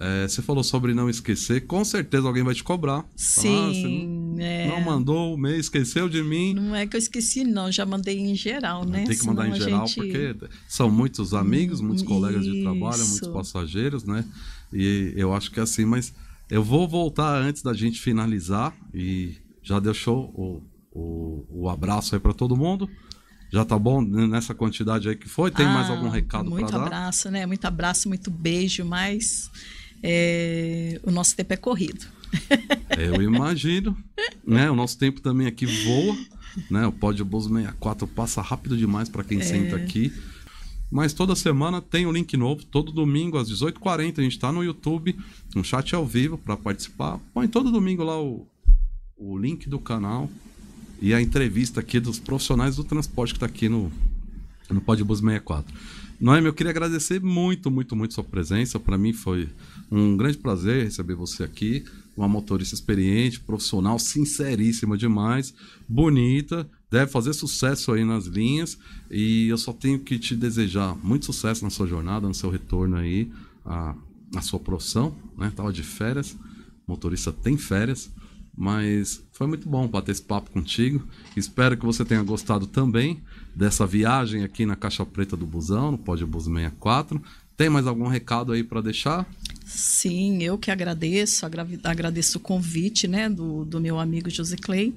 É, você falou sobre não esquecer, com certeza alguém vai te cobrar. Tá? Sim. Falar, ah, não, é. não, mandou o e-mail, esqueceu de mim. Não é que eu esqueci, não, já mandei em geral, né? Tem que Senão mandar em geral, gente... porque são muitos amigos, muitos Isso. Hum, colegas de trabalho, muitos passageiros, né? E eu acho que é assim, mas eu vou voltar antes da gente finalizar e já deixou o, o, o abraço aí para todo mundo. Já tá bom nessa quantidade aí que foi? Tem ah, mais algum recado para dar? Muito abraço, né? Muito abraço, muito beijo, mas é, o nosso tempo é corrido. É, eu imagino, né? O nosso tempo também aqui voa, né? O Pódio Bozo 64 passa rápido demais para quem é... senta aqui. Mas toda semana tem o um link novo, todo domingo às 18h40 a gente está no YouTube, um chat ao vivo para participar. Põe todo domingo lá o, o link do canal e a entrevista aqui dos profissionais do transporte que está aqui no, no Podbus 64. Noemi, eu queria agradecer muito, muito, muito sua presença. Para mim foi um grande prazer receber você aqui. Uma motorista experiente, profissional, sinceríssima demais, bonita, deve fazer sucesso aí nas linhas. E eu só tenho que te desejar muito sucesso na sua jornada, no seu retorno aí à, à sua profissão, né? Tava de férias, motorista tem férias. Mas foi muito bom bater esse papo contigo. Espero que você tenha gostado também dessa viagem aqui na Caixa Preta do Busão, no Pódio Bus 64. Tem mais algum recado aí para deixar? Sim, eu que agradeço, agradeço o convite né, do, do meu amigo José Clay.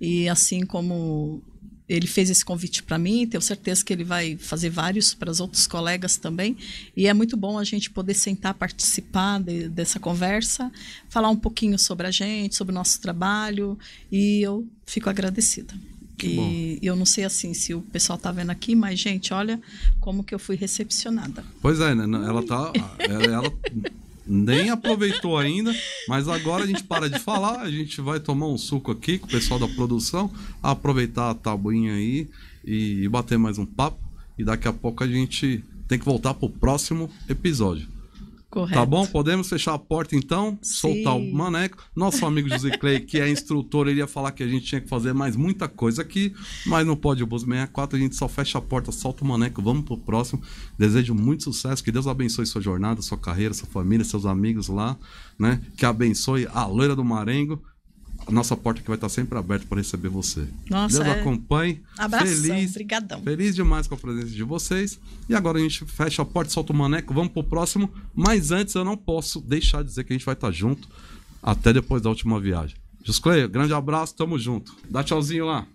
E assim como ele fez esse convite para mim, tenho certeza que ele vai fazer vários para os outros colegas também. E é muito bom a gente poder sentar, participar de, dessa conversa, falar um pouquinho sobre a gente, sobre o nosso trabalho, e eu fico agradecida. Que e bom. eu não sei assim se o pessoal está vendo aqui, mas gente, olha como que eu fui recepcionada. Pois é, né? ela está. [laughs] ela, ela nem aproveitou ainda, mas agora a gente para de falar, a gente vai tomar um suco aqui com o pessoal da produção, aproveitar a tabuinha aí e bater mais um papo. E daqui a pouco a gente tem que voltar pro próximo episódio. Correto. Tá bom? Podemos fechar a porta então? Sim. Soltar o maneco. Nosso amigo José Clay, que é instrutor, ele ia falar que a gente tinha que fazer mais muita coisa aqui, mas não pode o Bus 64, a gente só fecha a porta, solta o maneco, vamos pro próximo. Desejo muito sucesso, que Deus abençoe sua jornada, sua carreira, sua família, seus amigos lá, né? Que abençoe a loira do Marengo a nossa porta que vai estar sempre aberta para receber você. Nossa, Deus é... acompanhe. Abraço. feliz, obrigadão. Feliz demais com a presença de vocês. E agora a gente fecha a porta, solta o maneco, vamos pro próximo. Mas antes eu não posso deixar de dizer que a gente vai estar junto até depois da última viagem. Juscleio, grande abraço, tamo junto. Dá tchauzinho lá.